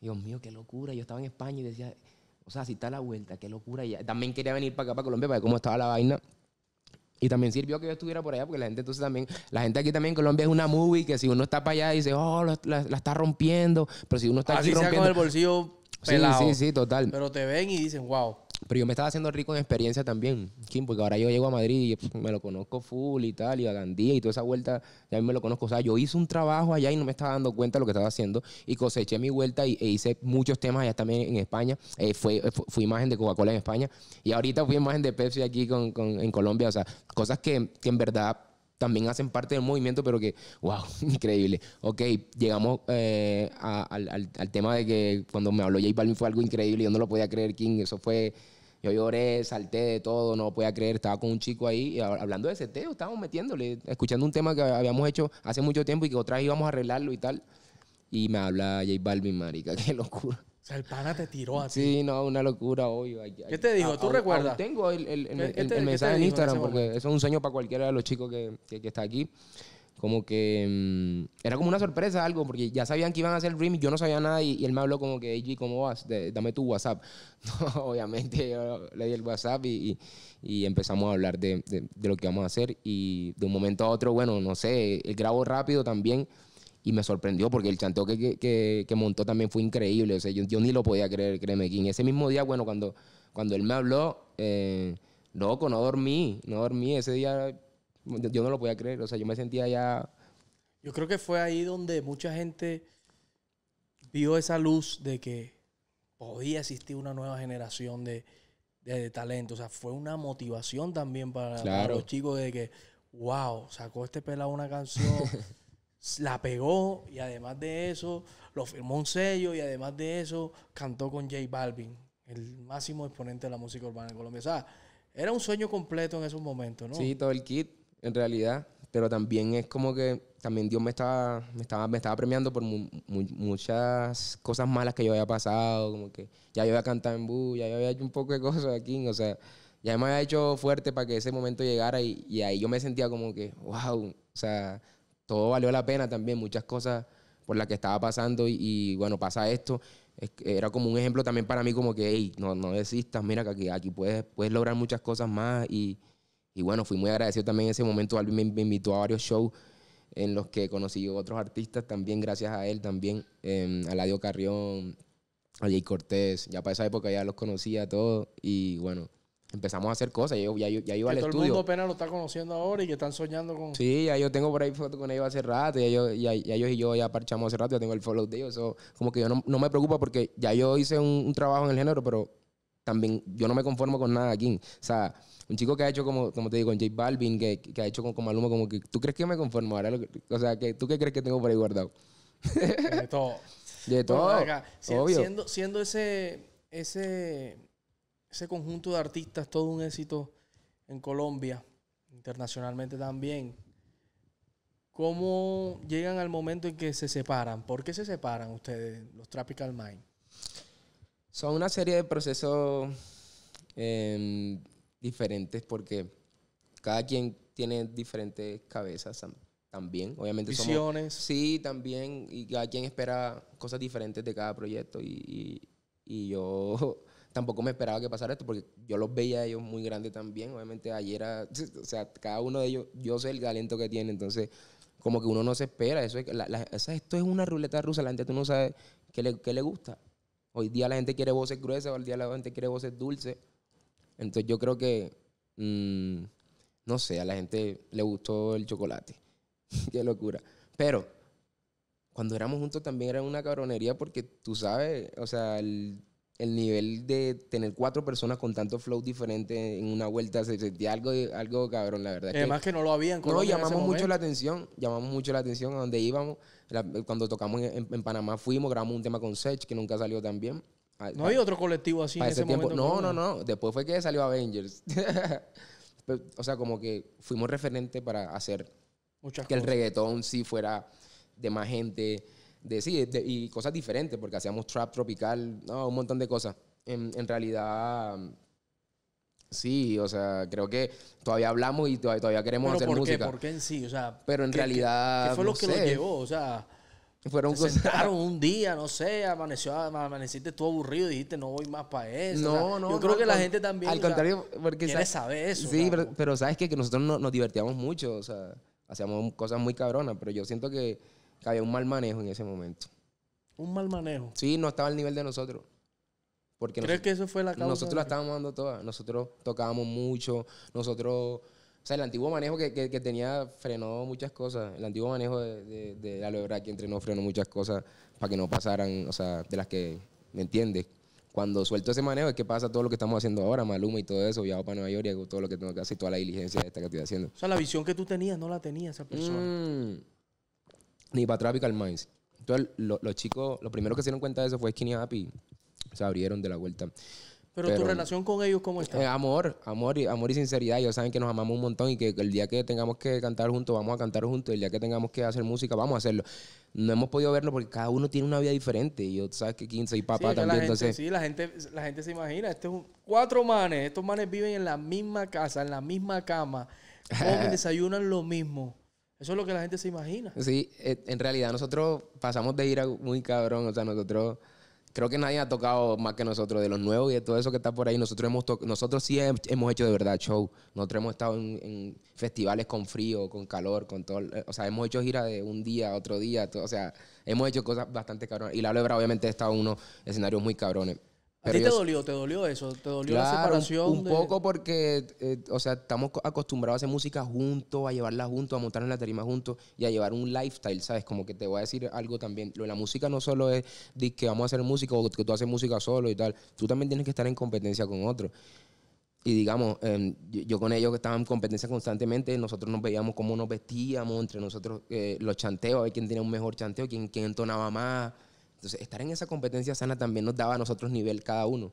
Dios mío, qué locura. Yo estaba en España y decía, o sea, si está la vuelta, qué locura. Y también quería venir para acá, para Colombia, para ver cómo estaba la vaina. Y también sirvió que yo estuviera por allá, porque la gente entonces también, la gente aquí también en Colombia es una movie que si uno está para allá dice, oh, la, está rompiendo, pero si uno está aquí rompiendo. con el bolsillo pelado. Sí, sí, sí, total. Pero te ven y dicen, wow. Pero yo me estaba haciendo rico en experiencia también, Kim, porque ahora yo llego a Madrid y pues, me lo conozco full y tal, y a Gandía y toda esa vuelta, ya me lo conozco. O sea, yo hice un trabajo allá y no me estaba dando cuenta de lo que estaba haciendo y coseché mi vuelta y, e hice muchos temas allá también en España. Eh, fue, eh, fui imagen de Coca-Cola en España y ahorita fui imagen de Pepsi aquí en Colombia. O sea, cosas que en verdad también hacen parte del movimiento, pero que, wow, increíble. Ok, llegamos eh, al, tema de que cuando me habló J Balvin fue algo increíble, yo no lo podía creer, King, eso fue... Yo lloré, salté de todo, no lo podía creer. Estaba con un chico ahí hablando de ese teo estábamos metiéndole, escuchando un tema que habíamos hecho hace mucho tiempo y que otra vez íbamos a arreglarlo y tal. Y me habla J Balvin, marica, qué locura. O sea, el pana te tiró así. Sí, no, una locura, hoy ¿Qué te digo ¿Tú recuerdas? tengo el, el, mensaje en Instagram, porque eso es un sueño para cualquiera de los chicos que, que, está aquí. Como que mm, era como una sorpresa algo, porque ya sabían que iban a hacer el y yo no sabía nada, y, él me habló como que, AG, ¿cómo vas? dame tu WhatsApp. obviamente yo le di el WhatsApp y, y, empezamos a hablar de, de, lo que vamos a hacer. Y de un momento a otro, bueno, no sé, el grabo rápido también y me sorprendió porque el chanteo que, montó también fue increíble. O sea, yo, ni lo podía creer, créeme. Y ese mismo día, bueno, cuando, cuando él me habló, eh, loco, no dormí, no dormí. Ese día yo no lo podía creer. O sea, yo me sentía ya... Yo creo que fue ahí donde mucha gente vio esa luz de que podía existir una nueva generación de, de, talento. O sea, fue una motivación también para, para, los chicos de que, wow, sacó este pelado una canción. la pegó y además de eso lo firmó un sello y además de eso cantó con J Balvin, el máximo exponente de la música urbana en Colombia. O sea, era un sueño completo en esos momentos, ¿no? Sí, todo el kit, en realidad. Pero también es como que también Dios me estaba, me estaba, me estaba premiando por muchas cosas malas que yo había pasado, como que ya yo había cantado en Bu, ya yo había hecho un poco de cosas aquí, o sea, ya me había hecho fuerte para que ese momento llegara y, y ahí yo me sentía como que, wow, o sea, todo valió la pena también, muchas cosas por las que estaba pasando y, bueno, pasa esto. era como un ejemplo también para mí como que, hey, no, no desistas, mira que aquí, puedes, puedes lograr muchas cosas más y, bueno, fui muy agradecido también en ese momento, Alvin me, invitó a varios shows en los que conocí otros artistas también, gracias a él también, em, a Ladio Carrión, a Jay Cortés, ya para esa época ya los conocía a todos y bueno, empezamos a hacer cosas. Yo ya, iba que todo el mundo apenas lo está conociendo ahora y que están soñando con. Sí, ya yo tengo por ahí fotos con ellos hace rato. Ya, yo, ellos y yo ya parchamos hace rato. Ya tengo el follow de ellos. como que yo no, me preocupo porque ya yo hice un, trabajo en el género, pero también yo no me conformo con nada aquí. O sea. Un chico que ha hecho, como, como te digo, con J Balvin, que, ha hecho con, Maluma, como que, ¿tú crees que me conformo ahora? O sea, que, ¿tú qué crees que tengo por ahí guardado? De todo. De todo. obvio. Siendo, siendo ese, ese ese conjunto de artistas, todo un éxito en Colombia, internacionalmente también. ¿Cómo llegan al momento en que se separan? ¿Por qué se separan ustedes, los Tropical Mind? Son una serie de procesos em, diferentes porque cada quien tiene diferentes cabezas también. Obviamente Visiones. sí, también. Y cada quien espera cosas diferentes de cada proyecto. y yo tampoco me esperaba que pasara esto porque yo los veía ellos muy grandes también. Obviamente ayer, era, o sea, cada uno de ellos, yo sé el talento que tiene, entonces como que uno no se espera. Eso es, la, esto es una ruleta rusa, la gente tú no sabes qué le, qué le gusta. Hoy día la gente quiere voces gruesas, hoy día la gente quiere voces dulces. Entonces yo creo que, mm, no sé, a la gente le gustó el chocolate. qué locura. Pero cuando éramos juntos también era una cabronería porque tú sabes, o sea, el el nivel de tener cuatro personas con tanto flow diferente en una vuelta se sentía algo, algo cabrón, la verdad. Además eh, que, no lo habían. No, llamamos mucho la atención, llamamos mucho la atención a donde íbamos. cuando tocamos en, Panamá fuimos, grabamos un tema con Sech que nunca salió tan bien. no hay otro colectivo así. En ese, no, no, no, Después fue que salió Avengers. o sea, como que fuimos referentes para hacer que el reggaetón sí fuera de más gente decir y cosas diferentes, porque hacíamos trap tropical, no, un montón de cosas. En, en realidad, sí, o sea, creo que todavía hablamos y todavía, queremos ¿Pero hacer por música. Qué? ¿Por qué en sí? pero en realidad. ¿Qué, fue lo que nos llevó? O sea. Fueron se sentaron un día, no sé, amaneció, amaneciste tú aburrido y dijiste, no voy más para eso. No, no. Yo creo que la gente también. Al contrario, porque. Quiere saber eso. Sí, pero, sabes que nosotros nos divertíamos mucho, o sea, hacíamos cosas muy cabronas, pero yo siento que había un mal manejo en ese momento. ¿Un mal manejo? Sí, no estaba al nivel de nosotros. Porque ¿Crees que eso fue la causa? Nosotros la estábamos dando toda. Nosotros tocábamos mucho. Nosotros... O sea, el antiguo manejo que, tenía frenó muchas cosas. El antiguo manejo de, de, la Lebra que entrenó frenó muchas cosas para que no pasaran, o sea, de las que, ¿me entiendes? Cuando suelto ese manejo es que pasa todo lo que estamos haciendo ahora, Maluma y todo eso, viajo para Nueva York y hago todo lo que tengo que hacer, toda la diligencia esta que estoy haciendo. O sea, la visión que tú tenías no la tenía esa persona. Mm ni para Tropical Minds. Entonces, los chicos, lo primero que se dieron cuenta de eso fue Skinny Happy. Se abrieron de la vuelta. Pero, tu relación con ellos, ¿cómo está? Eh, amor, amor y, amor y sinceridad. Ellos saben que nos amamos un montón y que el día que tengamos que cantar juntos, vamos a cantar juntos. El día que tengamos que hacer música, vamos a hacerlo. No hemos podido verlo porque cada uno tiene una vida diferente. Y tú sabes que 15 y papá también. entonces... Sí, la gente, la gente se imagina. Estos cuatro manes, estos manes viven en la misma casa, en la misma cama, desayunan lo mismo. Eso es lo que la gente se imagina. Sí, eh, en realidad nosotros pasamos de ir muy cabrón. O sea, nosotros creo que nadie ha tocado más que nosotros de los nuevos y de todo eso que está por ahí. Nosotros hemos nosotros sí hemos hecho de verdad show. Nosotros hemos estado en, festivales con frío, con calor, con todo. Eh, o sea, hemos hecho giras de un día, a otro día. o sea, hemos hecho cosas bastante cabrones. Y la Lebra obviamente ha estado en unos escenarios muy cabrones. ¿A ti te dolió? ¿Te dolió eso? ¿Te dolió la separación? Un, poco porque, eh, o sea, estamos acostumbrados a hacer música juntos, a llevarla juntos, a montar en la tarima juntos y a llevar un lifestyle, ¿sabes? Como que te voy a decir algo también. Lo la música no solo es de que vamos a hacer música o que tú haces música solo y tal. Tú también tienes que estar en competencia con otros. Y digamos, em, yo con ellos que estaban en competencia constantemente, nosotros nos veíamos cómo nos vestíamos entre nosotros, eh, los chanteos, a ver quién tenía un mejor chanteo, quién, quién entonaba más entonces, estar en esa competencia sana también nos daba a nosotros nivel cada uno.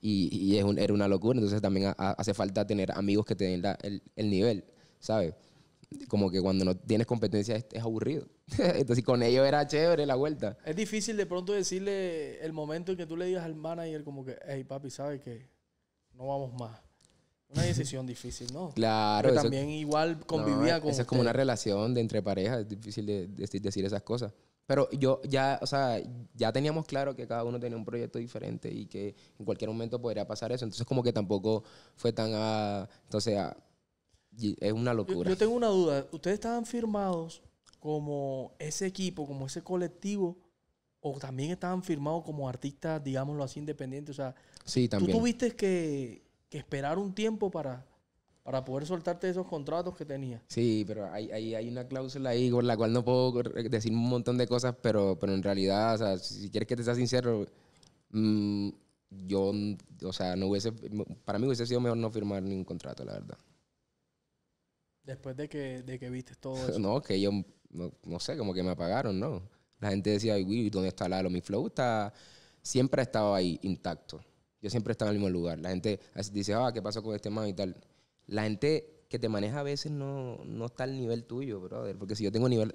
Y, y un, era una locura. Entonces, también hace falta tener amigos que te den el, nivel, ¿sabes? Como que cuando no tienes competencia es, aburrido. Entonces, con ellos era chévere la vuelta. Es difícil de pronto decirle el momento en que tú le digas al manager, como que, hey, papi, ¿sabes que No vamos más. Una decisión difícil, ¿no? Claro. Pero también igual convivía con. Esa es como una relación de entre parejas, es difícil decir esas cosas. Pero yo ya, o sea, ya teníamos claro que cada uno tenía un proyecto diferente y que en cualquier momento podría pasar eso. Entonces como que tampoco fue tan a, ah, entonces ah, es una locura. Yo, tengo una duda. ¿Ustedes estaban firmados como ese equipo, como ese colectivo? ¿O también estaban firmados como artistas, digámoslo así, independientes? O sea, sí, también. ¿tú tuviste que esperar un tiempo para para poder soltarte esos contratos que tenía. Sí, pero hay, una cláusula ahí con la cual no puedo decir un montón de cosas, pero, pero en realidad, si quieres que te sea sincero, mm, yo, o sea, no hubiese, para mí hubiese sido mejor no firmar ningún contrato, la verdad. Después de que, de que viste todo eso. no, que yo, no, sé, como que me apagaron, ¿no? La gente decía, uy, ¿dónde está Lalo? Mi flow está, siempre ha estado ahí, intacto. Yo siempre estaba en el mismo lugar. La gente dice, ah, ¿qué pasó con este man y tal? la gente que te maneja a veces no, no está al nivel tuyo, brother. Porque si yo tengo nivel,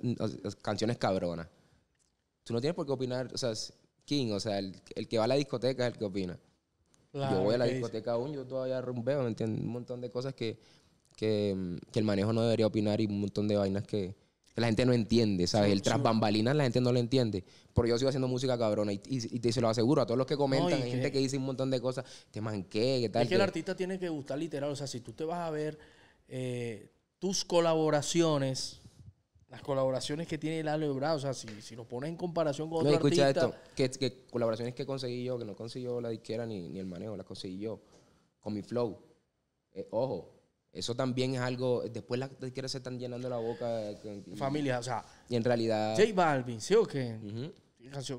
canciones cabronas, tú no tienes por qué opinar, o sea, King, o sea, el, que va a la discoteca es el que opina. yo voy a la discoteca aún, yo todavía rompeo, ¿me entiendes? Un montón de cosas que, que el manejo no debería opinar y un montón de vainas que, la gente no entiende, ¿sabes? el tras bambalinas la gente no lo entiende. Pero yo sigo haciendo música cabrona y, te lo aseguro a todos los que comentan, gente que dice un montón de cosas, te manqué, que tal. Es que, el artista tiene que gustar literal, o sea, si tú te vas a ver eh, tus colaboraciones, las colaboraciones que tiene Lalo Ebrard, o sea, si, lo pones en comparación con otro no, escucha artista... esto, que, colaboraciones que conseguí yo, que no consiguió la disquera ni, el manejo, las conseguí yo, con mi flow. Eh, ojo, eso también es algo. Después las disqueras se están llenando la boca. Eh, Familia, o sea. Y en realidad. J Balvin, ¿sí o qué?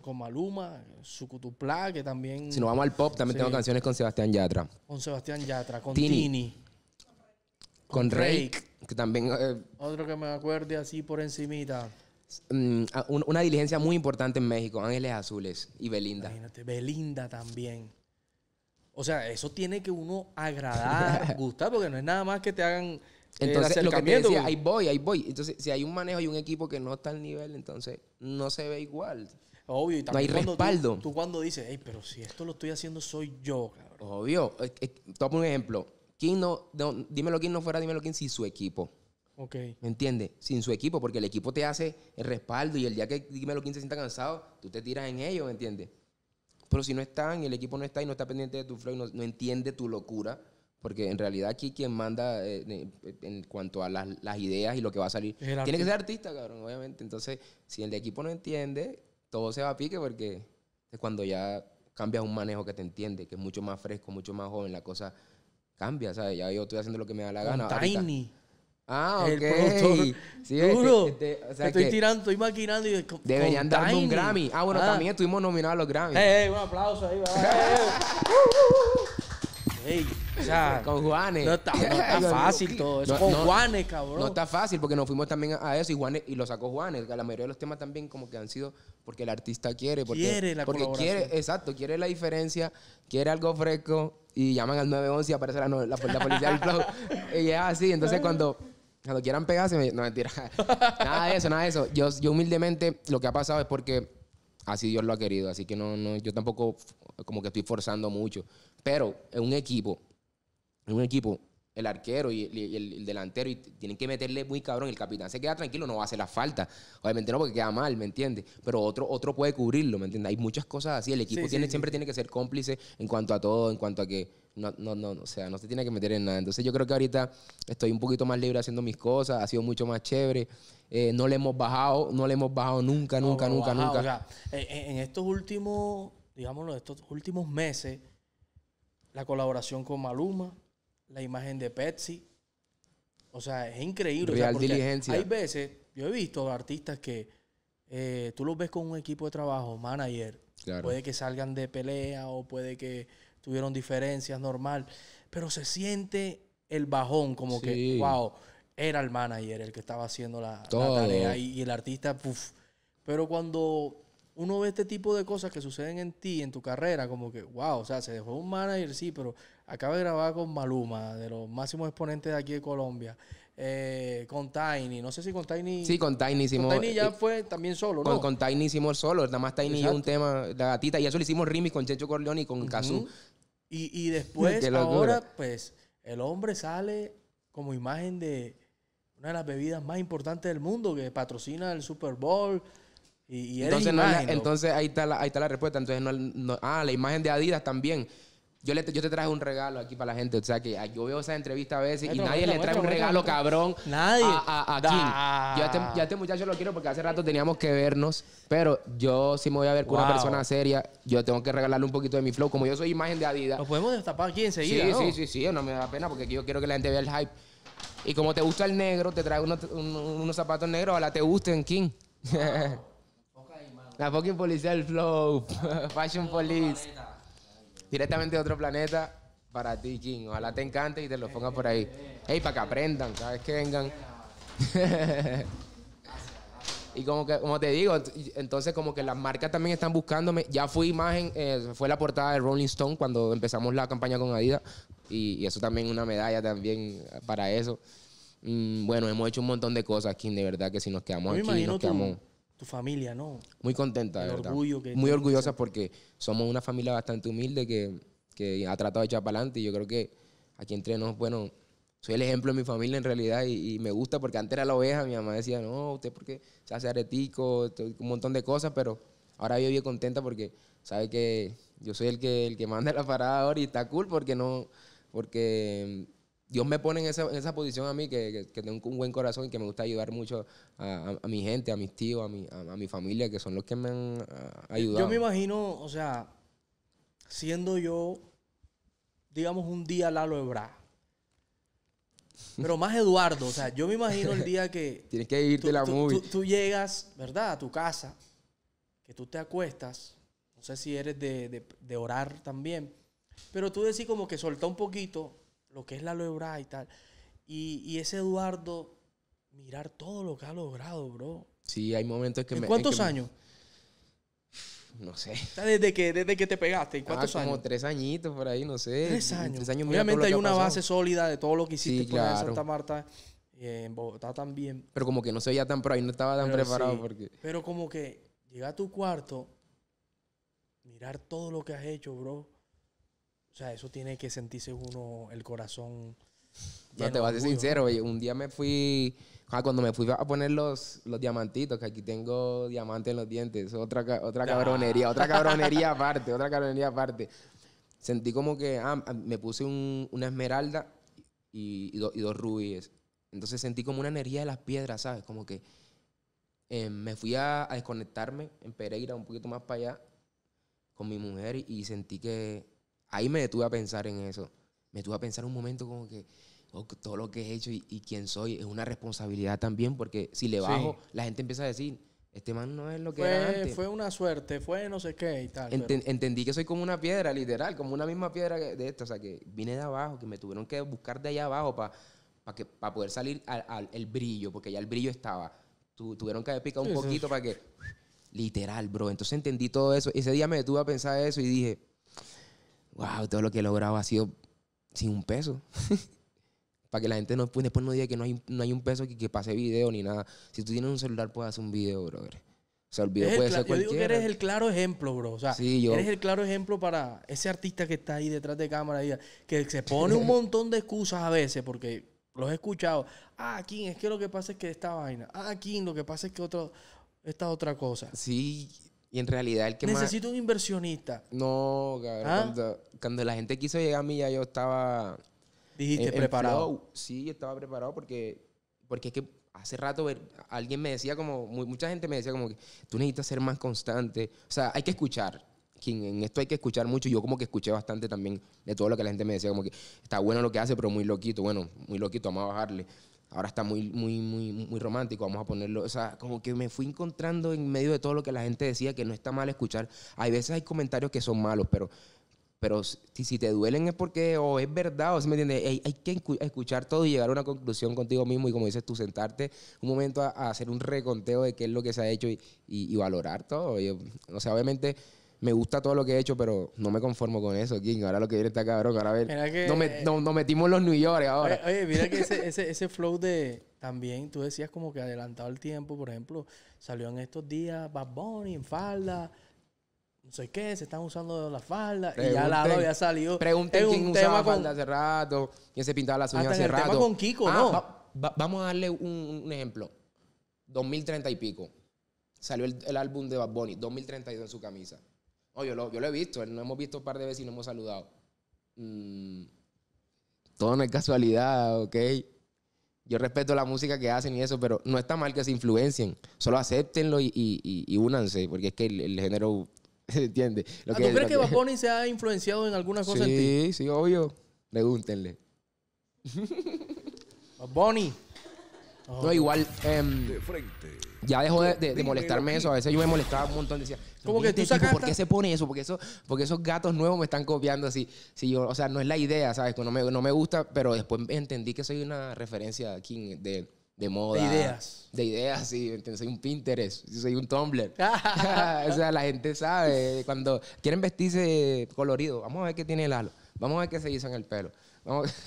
con Maluma, Sucutupla, que también. Si nos vamos al pop, también tengo canciones con Sebastián Yatra. Con Sebastián Yatra, con Tini. con, que también. Eh, Otro que me acuerde así por encimita. Mm, una diligencia muy importante en México, Ángeles Azules y Belinda. Imagínate, Belinda también. O sea, eso tiene que uno agradar, gustar, porque no es nada más que te hagan. Eh, entonces, lo que decía, ahí voy, ahí voy. Entonces, si hay un manejo y un equipo que no está al nivel, entonces no se ve igual. Obvio, y también hay respaldo. Tú, cuando dices, pero si esto lo estoy haciendo soy yo, cabrón. Obvio. toma un ejemplo. King no, dímelo quién no fuera, dímelo quién sin su equipo. Ok. ¿Me entiendes? Sin su equipo, porque el equipo te hace el respaldo y el día que dímelo quién se sienta cansado, tú te tiras en ellos, ¿me entiendes? Pero si no están y el equipo no está y no está pendiente de tu flow y no, entiende tu locura, porque en realidad aquí quien manda eh, en cuanto a las, ideas y lo que va a salir, tiene que ser artista, cabrón, obviamente. Entonces, si el de equipo no entiende, todo se va a pique porque es cuando ya cambias un manejo que te entiende, que es mucho más fresco, mucho más joven, la cosa cambia, ¿sabes? Ya yo estoy haciendo lo que me da la gana. tiny. Ah, ok. El Sí, Duro. Este, estoy tirando, estoy maquinando y Deberían darme un Grammy. Ah, bueno, ah. también estuvimos nominados a los Grammy. Hey, eh, eh, un aplauso ahí, hey. o sea, con Juanes. No está, fácil todo eso. No, con Juanes, cabrón. No está fácil porque nos fuimos también a eso y, Juanes, y lo sacó Juanes. La mayoría de los temas también como que han sido porque el artista quiere. Porque, quiere la Porque quiere, exacto, quiere la diferencia, quiere algo fresco y llaman al 911 y aparece la, la, policía del flow. y es así. Entonces cuando cuando quieran pegarse, no mentira. nada de eso, nada de eso. Yo, humildemente lo que ha pasado es porque así Dios lo ha querido, así que no, no, yo tampoco como que estoy forzando mucho. Pero en un equipo, en un equipo, el arquero y, el, delantero y tienen que meterle muy cabrón. El capitán se queda tranquilo, no va a hacer la falta. Obviamente no, porque queda mal, ¿me entiendes? Pero otro, otro puede cubrirlo, ¿me entiendes? Hay muchas cosas así. El equipo tiene, siempre tiene que ser cómplice en cuanto a todo, en cuanto a que no, no, no, o sea, no se tiene que meter en nada. Entonces yo creo que ahorita estoy un poquito más libre haciendo mis cosas, ha sido mucho más chévere. Eh, no le hemos bajado, no le hemos bajado nunca, nunca, nunca, nunca. O sea, e, e, en estos últimos, digámoslo, estos últimos meses, la colaboración con Maluma, la imagen de Pepsi. O sea, es increíble. Real diligencia. Hay veces, yo he visto artistas que eh, tú los ves con un equipo de trabajo, manager. Puede que salgan de pelea o puede que tuvieron diferencias, normal. Pero se siente el bajón, como que, wow, era el manager el que estaba haciendo la, tarea y, el artista, puff. Pero cuando uno ve este tipo de cosas que suceden en ti, en tu carrera, como que, wow, o sea, se dejó un manager, sí, pero Acaba de grabar con Maluma, de los máximos exponentes de aquí de Colombia. Eh, con Tiny, no sé si con Tiny. Sí, con Tiny hicimos. Tiny ya eh, fue también solo, ¿no? Con Tiny hicimos solo, nada más Tiny un tema, la gatita, y eso lo hicimos Rimi con Checho Corleone y con Kazú. y, y, después, ahora, pues, el hombre sale como imagen de una de las bebidas más importantes del mundo que patrocina el Super Bowl. Y, y entonces, entonces ahí, está la, ahí está la respuesta. Entonces, no, ah, la imagen de Adidas también. Yo, te traje un regalo aquí para la gente. O sea, que ah, yo veo esa entrevista a veces y nadie le trae un regalo cabrón nadie. a, King. Este, yo a, este, muchacho lo quiero porque hace rato teníamos que vernos. Pero yo si me voy a ver con una persona seria. Yo tengo que regalarle un poquito de mi flow. Como yo soy imagen de Adidas. Lo podemos destapar aquí enseguida. Sí, sí, sí, sí. No me da pena porque yo quiero que la gente vea el hype. Y como te gusta el negro, te traigo unos, unos zapatos negros. Ojalá te gusten, King. la fucking policía del flow. Fashion police directamente de otro planeta para ti, Jim. Ojalá te encante y te lo pongas por ahí. Ey, para que aprendan, cada vez que vengan. y como que, como te digo, entonces como que las marcas también están buscándome. Ya fui imagen, eh, fue la portada de Rolling Stone cuando empezamos la campaña con Adidas. Y, eso también una medalla también para eso. Mm, bueno, hemos hecho un montón de cosas, Kim, de verdad que si nos quedamos aquí, nos quedamos familia, ¿no? Muy contenta, de verdad. Muy orgullosa porque somos una familia bastante humilde que, ha tratado de echar para adelante y yo creo que aquí entre nos, bueno, soy el ejemplo de mi familia en realidad y, me gusta porque antes era la oveja, mi mamá decía, no, usted porque se hace aretico, un montón de cosas, pero ahora yo bien contenta porque sabe que yo soy el que, el que manda la parada ahora y está cool porque no, porque Dios me pone en esa, posición a mí, que, tengo un buen corazón y que me gusta ayudar mucho a, mi gente, a mis tíos, a mi, familia, que son los que me han ayudado. Yo me imagino, o sea, siendo yo, digamos, un día Lalo Ebra. Pero más Eduardo, o sea, yo me imagino el día que... Tienes que irte tú, la movie. Tú, llegas, ¿verdad? A tu casa, que tú te acuestas, no sé si eres de, orar también, pero tú decís como que solta un poquito lo que es la Lebra y tal. Y, ese Eduardo, mirar todo lo que ha logrado, bro. Sí, hay momentos que ¿En me, ¿Cuántos años? No sé. Desde que, desde que te pegaste, ¿en ah, cuántos años? Como tres añitos por ahí, no sé. Tres años. Obviamente hay una base sólida de todo lo que hiciste sí, claro. en Santa Marta en Bogotá también. Pero como que no se veía tan pro, ahí no estaba tan preparado porque. Pero como que llegar a tu cuarto, mirar todo lo que has hecho, bro o sea, eso tiene que sentirse uno el corazón. No, te voy a ser sincero, oye, un día me fui, ah, cuando me fui a poner los, los diamantitos, que aquí tengo diamantes en los dientes, otra, otra cabronería, otra cabronería aparte, otra cabronería aparte. Sentí como que, ah, ah me puse una esmeralda y, dos rubíes. Entonces sentí como una energía de las piedras, ¿sabes? Como que em, me fui a, desconectarme en Pereira, un poquito más para allá, con mi mujer y sentí que ahí me detuve a pensar en eso. Me detuve a pensar un momento como que todo lo que he hecho y, quién soy es una responsabilidad también, porque si le bajo, la gente empieza a decir, este man no es lo que fue, era antes. Fue una suerte, fue no sé qué y tal. Entendí que soy como una piedra, literal, como una misma piedra de esta, o sea, que vine de abajo, que me tuvieron que buscar de allá abajo para que poder salir al, el brillo, porque ya el brillo estaba. tuvieron que haber picado un poquito para que... Literal, bro. Entonces entendí todo eso. Ese día me detuve a pensar eso y dije, wow, todo lo que he logrado ha sido sin un peso. Para que la gente no, pues, después no diga que no hay, un peso que, que pase video ni nada. Si tú tienes un celular, puedes hacer un video, brother. O sea, el video puede ser cualquiera. Yo digo que eres el claro ejemplo, bro. O sea, eres el claro ejemplo para ese artista que está ahí detrás de cámara, que se pone un montón de excusas a veces, porque los he escuchado. Ah, King, es que lo que pasa es que esta vaina. Ah, King, lo que pasa es que esta otra cosa. Sí, y en realidad el que Necesito un inversionista. No, cabrón. ¿Ah? Cuando, la gente quiso llegar a mí ya yo estaba... Dijiste, preparado. sí, estaba preparado porque, porque es que hace rato alguien me decía como, mucha gente me decía como que tú necesitas ser más constante. O sea, hay que escuchar. En esto hay que escuchar mucho. Yo como que escuché bastante también de todo lo que la gente me decía, como que está bueno lo que hace, pero muy loquito. Bueno, muy loquito, vamos a bajarle ahora está muy, muy, muy, muy romántico, vamos a ponerlo. O sea, como que me fui encontrando en medio de todo lo que la gente decía, que no está mal escuchar. Hay veces hay comentarios que son malos, pero, pero si, si te duelen es porque o es verdad, o se me entiendes, hay, que escuchar todo y llegar a una conclusión contigo mismo y como dices tú, sentarte un momento a, hacer un reconteo de qué es lo que se ha hecho y, valorar todo. o sea, obviamente me gusta todo lo que he hecho, pero no me conformo con eso, King. Ahora lo que viene está cabrón. Ahora a ver. Eh, nos, metimos metimos los New York ahora. Oye, mira que ese, ese, flow de. También tú decías como que adelantado el tiempo, por ejemplo, salió en estos días Bad Bunny en falda. No sé qué, se están usando las faldas. y ya la había salido. Pregunten quién usaba con, falda hace rato, quién se pintaba las uñas hace rato. con Kiko, ah, ¿no? vamos a darle un, ejemplo. 2030 y pico. Salió el, el, álbum de Bad Bunny, 2032 en su camisa yo, lo, he visto, no hemos visto un par de veces y no hemos saludado. Mm, todo no es casualidad, ¿ok? Yo respeto la música que hacen y eso, pero no está mal que se influencien. Solo acéptenlo y, únanse, porque es que el, el género entiende. Lo ah, ¿Tú crees que Bad se ha influenciado en algunas cosas sí, en ti? Sí, obvio. Pregúntenle. Bad No, igual. Em, de frente. Ya dejó de, molestarme eso. A veces yo me molestaba un montón. Decía, que este ¿Por qué se pone eso? Porque, eso? porque esos gatos nuevos me están copiando así. Si yo, o sea, no es la idea, ¿sabes? No me, no me gusta, pero después entendí que soy una referencia aquí de, de moda. De ideas. De ideas, sí. Soy un Pinterest, soy un Tumblr. o sea, la gente sabe. Cuando quieren vestirse colorido, vamos a ver qué tiene el halo. Vamos a ver qué se hizo en el pelo. Vamos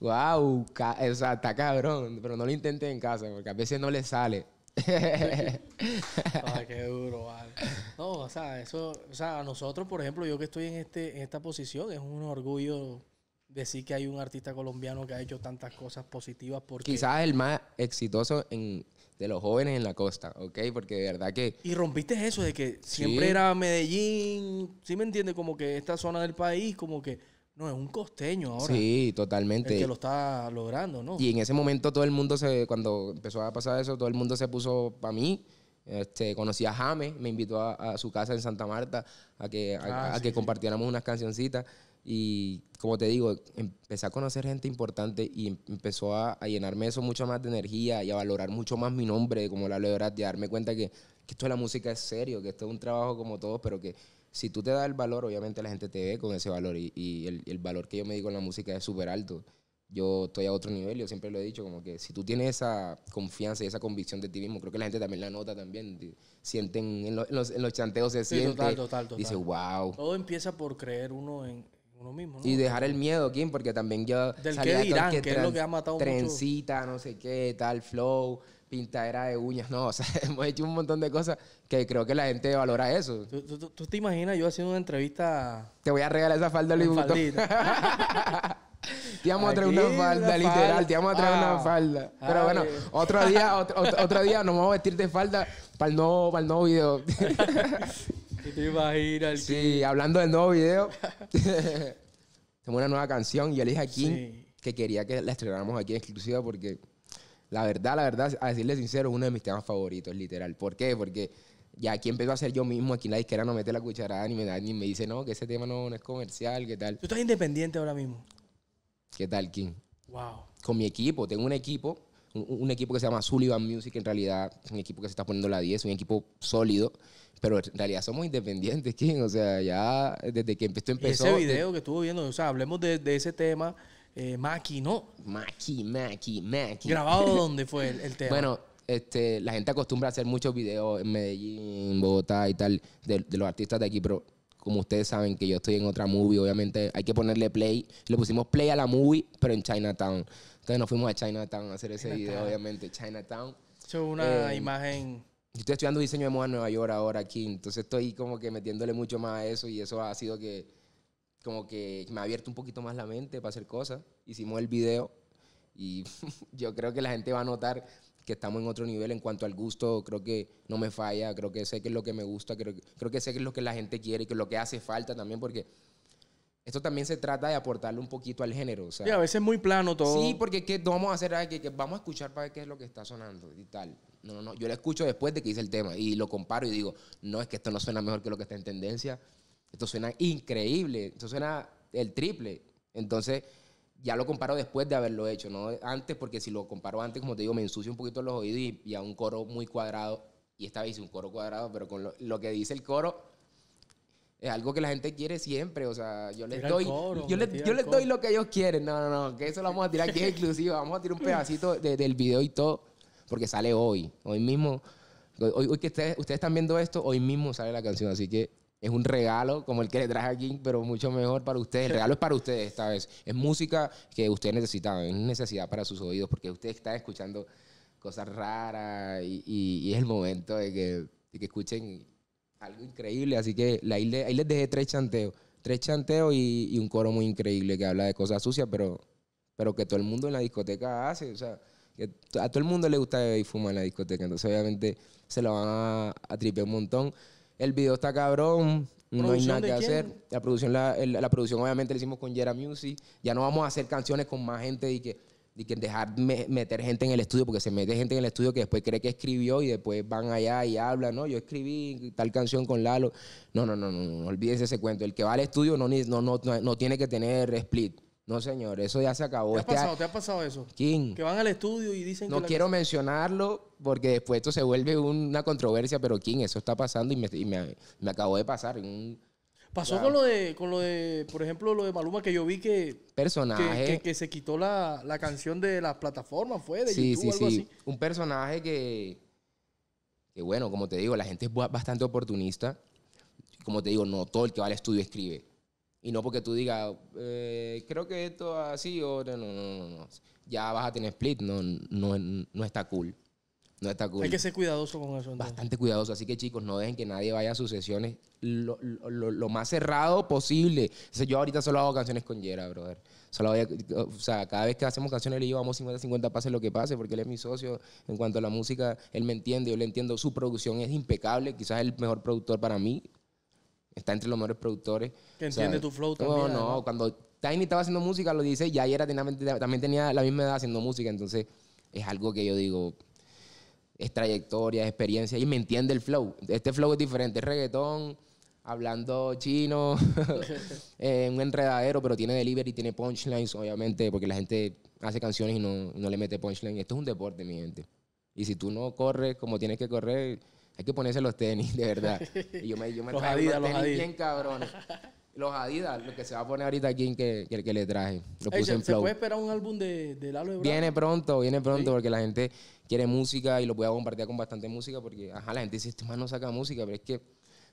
wow, o sea, está cabrón, pero no lo intentes en casa, porque a veces no le sale. qué duro, vale. No, o sea, eso, o sea, a nosotros, por ejemplo, yo que estoy en, este, en esta posición, es un orgullo decir que hay un artista colombiano que ha hecho tantas cosas positivas. Porque... Quizás el más exitoso de los jóvenes en la costa, ¿ok? Porque de verdad que... Y rompiste eso de que siempre era Medellín, ¿sí me entiendes? Como que esta zona del país, como que no, es un costeño ahora. Sí, totalmente. El que lo está logrando, ¿no? Y en ese momento todo el mundo se, cuando empezó a pasar eso, todo el mundo se puso para mí. Este, conocí a James, me invitó a, su casa en Santa Marta a que, ah, que compartiéramos unas cancioncitas. Y como te digo, empecé a conocer gente importante y em, empezó a, llenarme eso mucho más de energía y a valorar mucho más mi nombre, como la de darme cuenta que, que esto de la música es serio, que esto es un trabajo como todos, pero que si tú te das el valor, obviamente la gente te ve con ese valor y, el, el, valor que yo me digo en la música es súper alto. Yo estoy a otro nivel, yo siempre lo he dicho, como que si tú tienes esa confianza y esa convicción de ti mismo, creo que la gente también la nota también, sienten, en, los, en los, chanteos se sí, siente, total, total, dice, wow. Todo empieza por creer uno en, uno mismo, ¿no? Y dejar el miedo, aquí, porque también yo... Del que dirán, que es lo que ha matado trencita, no sé qué, tal flow pintadera de uñas, no, o sea, hemos hecho un montón de cosas que creo que la gente valora eso. ¿Tú, te imaginas yo haciendo una entrevista? Te voy a regalar esa falda, Luis Butón. te vamos a traer una falda, literal, te vamos a traer una ah. falda. Pero bueno, ah, otro día, otro, día nos vamos a vestir de falda para el nuevo, para el video. te imaginas? Sí, hablando del nuevo video, tenemos una nueva canción y yo le dije a que quería que la estrenáramos aquí en exclusiva porque la verdad, la verdad, a decirle sincero, uno de mis temas favoritos, literal. ¿Por qué? Porque ya aquí empezó a hacer yo mismo, aquí en la disquera no mete la cucharada ni me da, ni me dice, no, que ese tema no, es comercial, ¿qué tal? Tú estás independiente ahora mismo. ¿Qué tal, King? Wow. Con mi equipo, tengo un equipo, un, equipo que se llama Sullivan Music, en realidad un equipo que se está poniendo la 10, un equipo sólido, pero en realidad somos independientes, King. O sea, ya desde que esto empezó. Y ese video que estuvo viendo, o sea, hablemos de ese tema eh, Maki, ¿no? Maki, Maki, Maki. ¿Grabado dónde fue el, tema? Bueno, este, la gente acostumbra a hacer muchos videos en Medellín, Bogotá y tal, de, los artistas de aquí, pero como ustedes saben que yo estoy en otra movie, obviamente hay que ponerle play. Le pusimos play a la movie, pero en Chinatown. Entonces nos fuimos a Chinatown a hacer ese video, obviamente, Chinatown. Es una eh, imagen. estoy estudiando diseño de moda en Nueva York ahora aquí, entonces estoy como que metiéndole mucho más a eso y eso ha sido que como que me ha abierto un poquito más la mente para hacer cosas. Hicimos el video y yo creo que la gente va a notar que estamos en otro nivel en cuanto al gusto. Creo que no me falla, creo que sé que es lo que me gusta, creo, creo que sé que es lo que la gente quiere y que es lo que hace falta también porque esto también se trata de aportarle un poquito al género. O sea, y a veces es muy plano todo. Sí, porque ¿qué vamos a hacer? Ah, vamos a escuchar para ver qué es lo que está sonando y tal. No, no, no. Yo lo escucho después de que hice el tema y lo comparo y digo, no, es que esto no suena mejor que lo que está en tendencia esto suena increíble, esto suena el triple. Entonces, ya lo comparo después de haberlo hecho, no antes, porque si lo comparo antes, como te digo, me ensucio un poquito los oídos y, a un coro muy cuadrado. Y esta vez hice un coro cuadrado, pero con lo, que dice el coro es algo que la gente quiere siempre. O sea, yo les doy, yo, les, doy lo que ellos quieren. No, no, no, que eso lo vamos a tirar aquí inclusive Vamos a tirar un pedacito del video y todo, porque sale hoy, hoy mismo. Hoy, que ustedes están viendo esto, hoy mismo sale la canción, así que es un regalo como el que le traje aquí, pero mucho mejor para ustedes. El regalo es para ustedes esta vez. Es música que ustedes necesitaban es necesidad para sus oídos, porque ustedes están escuchando cosas raras y, es el momento de que, escuchen algo increíble. Así que ahí, les, ahí les dejé tres chanteos. Tres chanteos y, un coro muy increíble que habla de cosas sucias, pero, pero que todo el mundo en la discoteca hace. O sea, a todo el mundo le gusta beber y fumar en la discoteca. Entonces, obviamente, se lo van a tripear un montón. El video está cabrón, no hay nada que hacer. La producción, la, producción obviamente la hicimos con Jera Music. Ya no vamos a hacer canciones con más gente y que, y que dejar meter gente en el estudio, porque se mete gente en el estudio que después cree que escribió y después van allá y hablan, no, yo escribí tal canción con Lalo. No, no, no, no, no, ese cuento. El que va al estudio no, no, no tiene que tener split. No, señor, eso ya se acabó. Este ¿Te ha pasado, eso? ¿Quién? Que van al estudio y dicen no que. No quiero mencionarlo porque después esto se vuelve una controversia, pero ¿quién? Eso está pasando y me, acabó de pasar Pasó con lo de, lo de, por ejemplo, lo de Maluma que yo vi que. Personaje. Que, se quitó la, canción de las plataformas, fue de sí, YouTube, sí, sí. Un personaje que, que bueno, como te digo, la gente es bastante oportunista. Como te digo, no todo el que va al estudio escribe. Y no porque tú digas, eh, creo que esto así, o no, no, no, no. Ya vas a tener split, no, no, no está cool. No está cool. Hay que ser cuidadoso con eso. Bastante cuidadoso. Así que chicos, no dejen que nadie vaya a sus sesiones lo, más cerrado posible. yo ahorita solo hago canciones con Yera, brother. Solo voy o sea, cada vez que hacemos canciones le llevamos 50-50, pase lo que pase, porque él es mi socio. En cuanto a la música, él me entiende, yo le entiendo. Su producción es impecable, quizás el mejor productor para mí, Está entre los mejores productores. Que entiende tu flow también. No, no, cuando Tiny estaba haciendo música, lo dice, ya era también tenía la misma edad haciendo música, entonces es algo que yo digo, es trayectoria, es experiencia, y me entiende el flow. Este flow es diferente, es reggaetón, hablando chino, eh, un enredadero, pero tiene delivery, tiene punchlines, obviamente, porque la gente hace canciones y no, no le mete punchlines. Esto es un deporte, mi gente. Y si tú no corres como tienes que correr, hay que ponerse los tenis, de verdad. Y yo me, yo me los Adidas, tenis bien cabrones. Los Adidas, lo que se va a poner ahorita aquí que, que, que le traje. Lo puse en en ¿Se puede esperar un álbum de, de Lalo Viene pronto, viene pronto, porque la gente quiere música y lo voy a compartir con bastante música, porque, ajá, la gente dice, este man no saca música, pero es que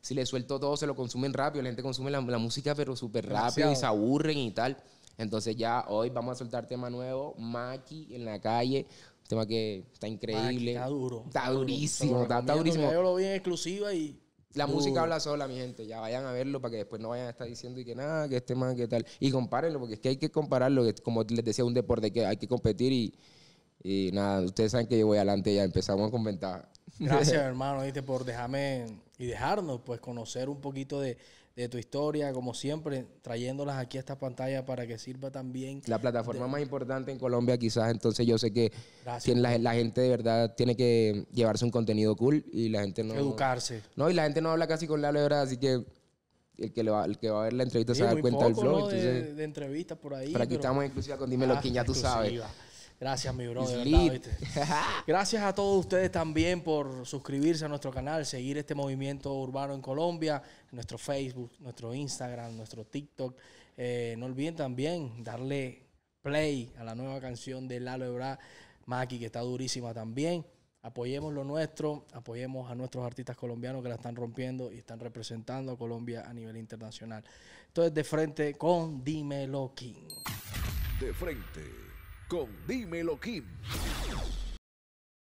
si le suelto todo, se lo consumen rápido. La gente consume la, música, pero súper rápido y se aburren y tal. Entonces ya hoy vamos a soltar tema nuevo, Maki en la calle, tema que está increíble. está duro. Está, durísimo, Está, durísimo. Yo lo vi en exclusiva y... La música habla sola, mi gente. Ya vayan a verlo para que después no vayan a estar diciendo y que nada, que este man, que tal. Y compárenlo, porque es que hay que compararlo. como les decía, un deporte que hay que competir y, nada, ustedes saben que yo voy adelante ya. Empezamos a comentar Gracias, hermano, ¿viste? por dejarme y dejarnos pues conocer un poquito de, de tu historia, como siempre, trayéndolas aquí a esta pantalla para que sirva también. La plataforma más importante en Colombia quizás, entonces yo sé que la, la, gente de verdad tiene que llevarse un contenido cool y la gente no... Educarse. No, y la gente no habla casi con la verdad, así que el que, va, el que va a ver la entrevista va se dar cuenta del flow. Entonces, de, de entrevistas por ahí. Pero aquí estamos en con Dímelo ya ah, tú sabes. Gracias, mi bro. Gracias a todos ustedes también por suscribirse a nuestro canal, seguir este movimiento urbano en Colombia, nuestro Facebook, nuestro Instagram, nuestro TikTok. Eh, no olviden también darle play a la nueva canción de Lalo Ebra, Maki, que está durísima también. Apoyemos lo nuestro, apoyemos a nuestros artistas colombianos que la están rompiendo y están representando a Colombia a nivel internacional. Entonces, de frente con dime King. De frente con Dímelo Kim.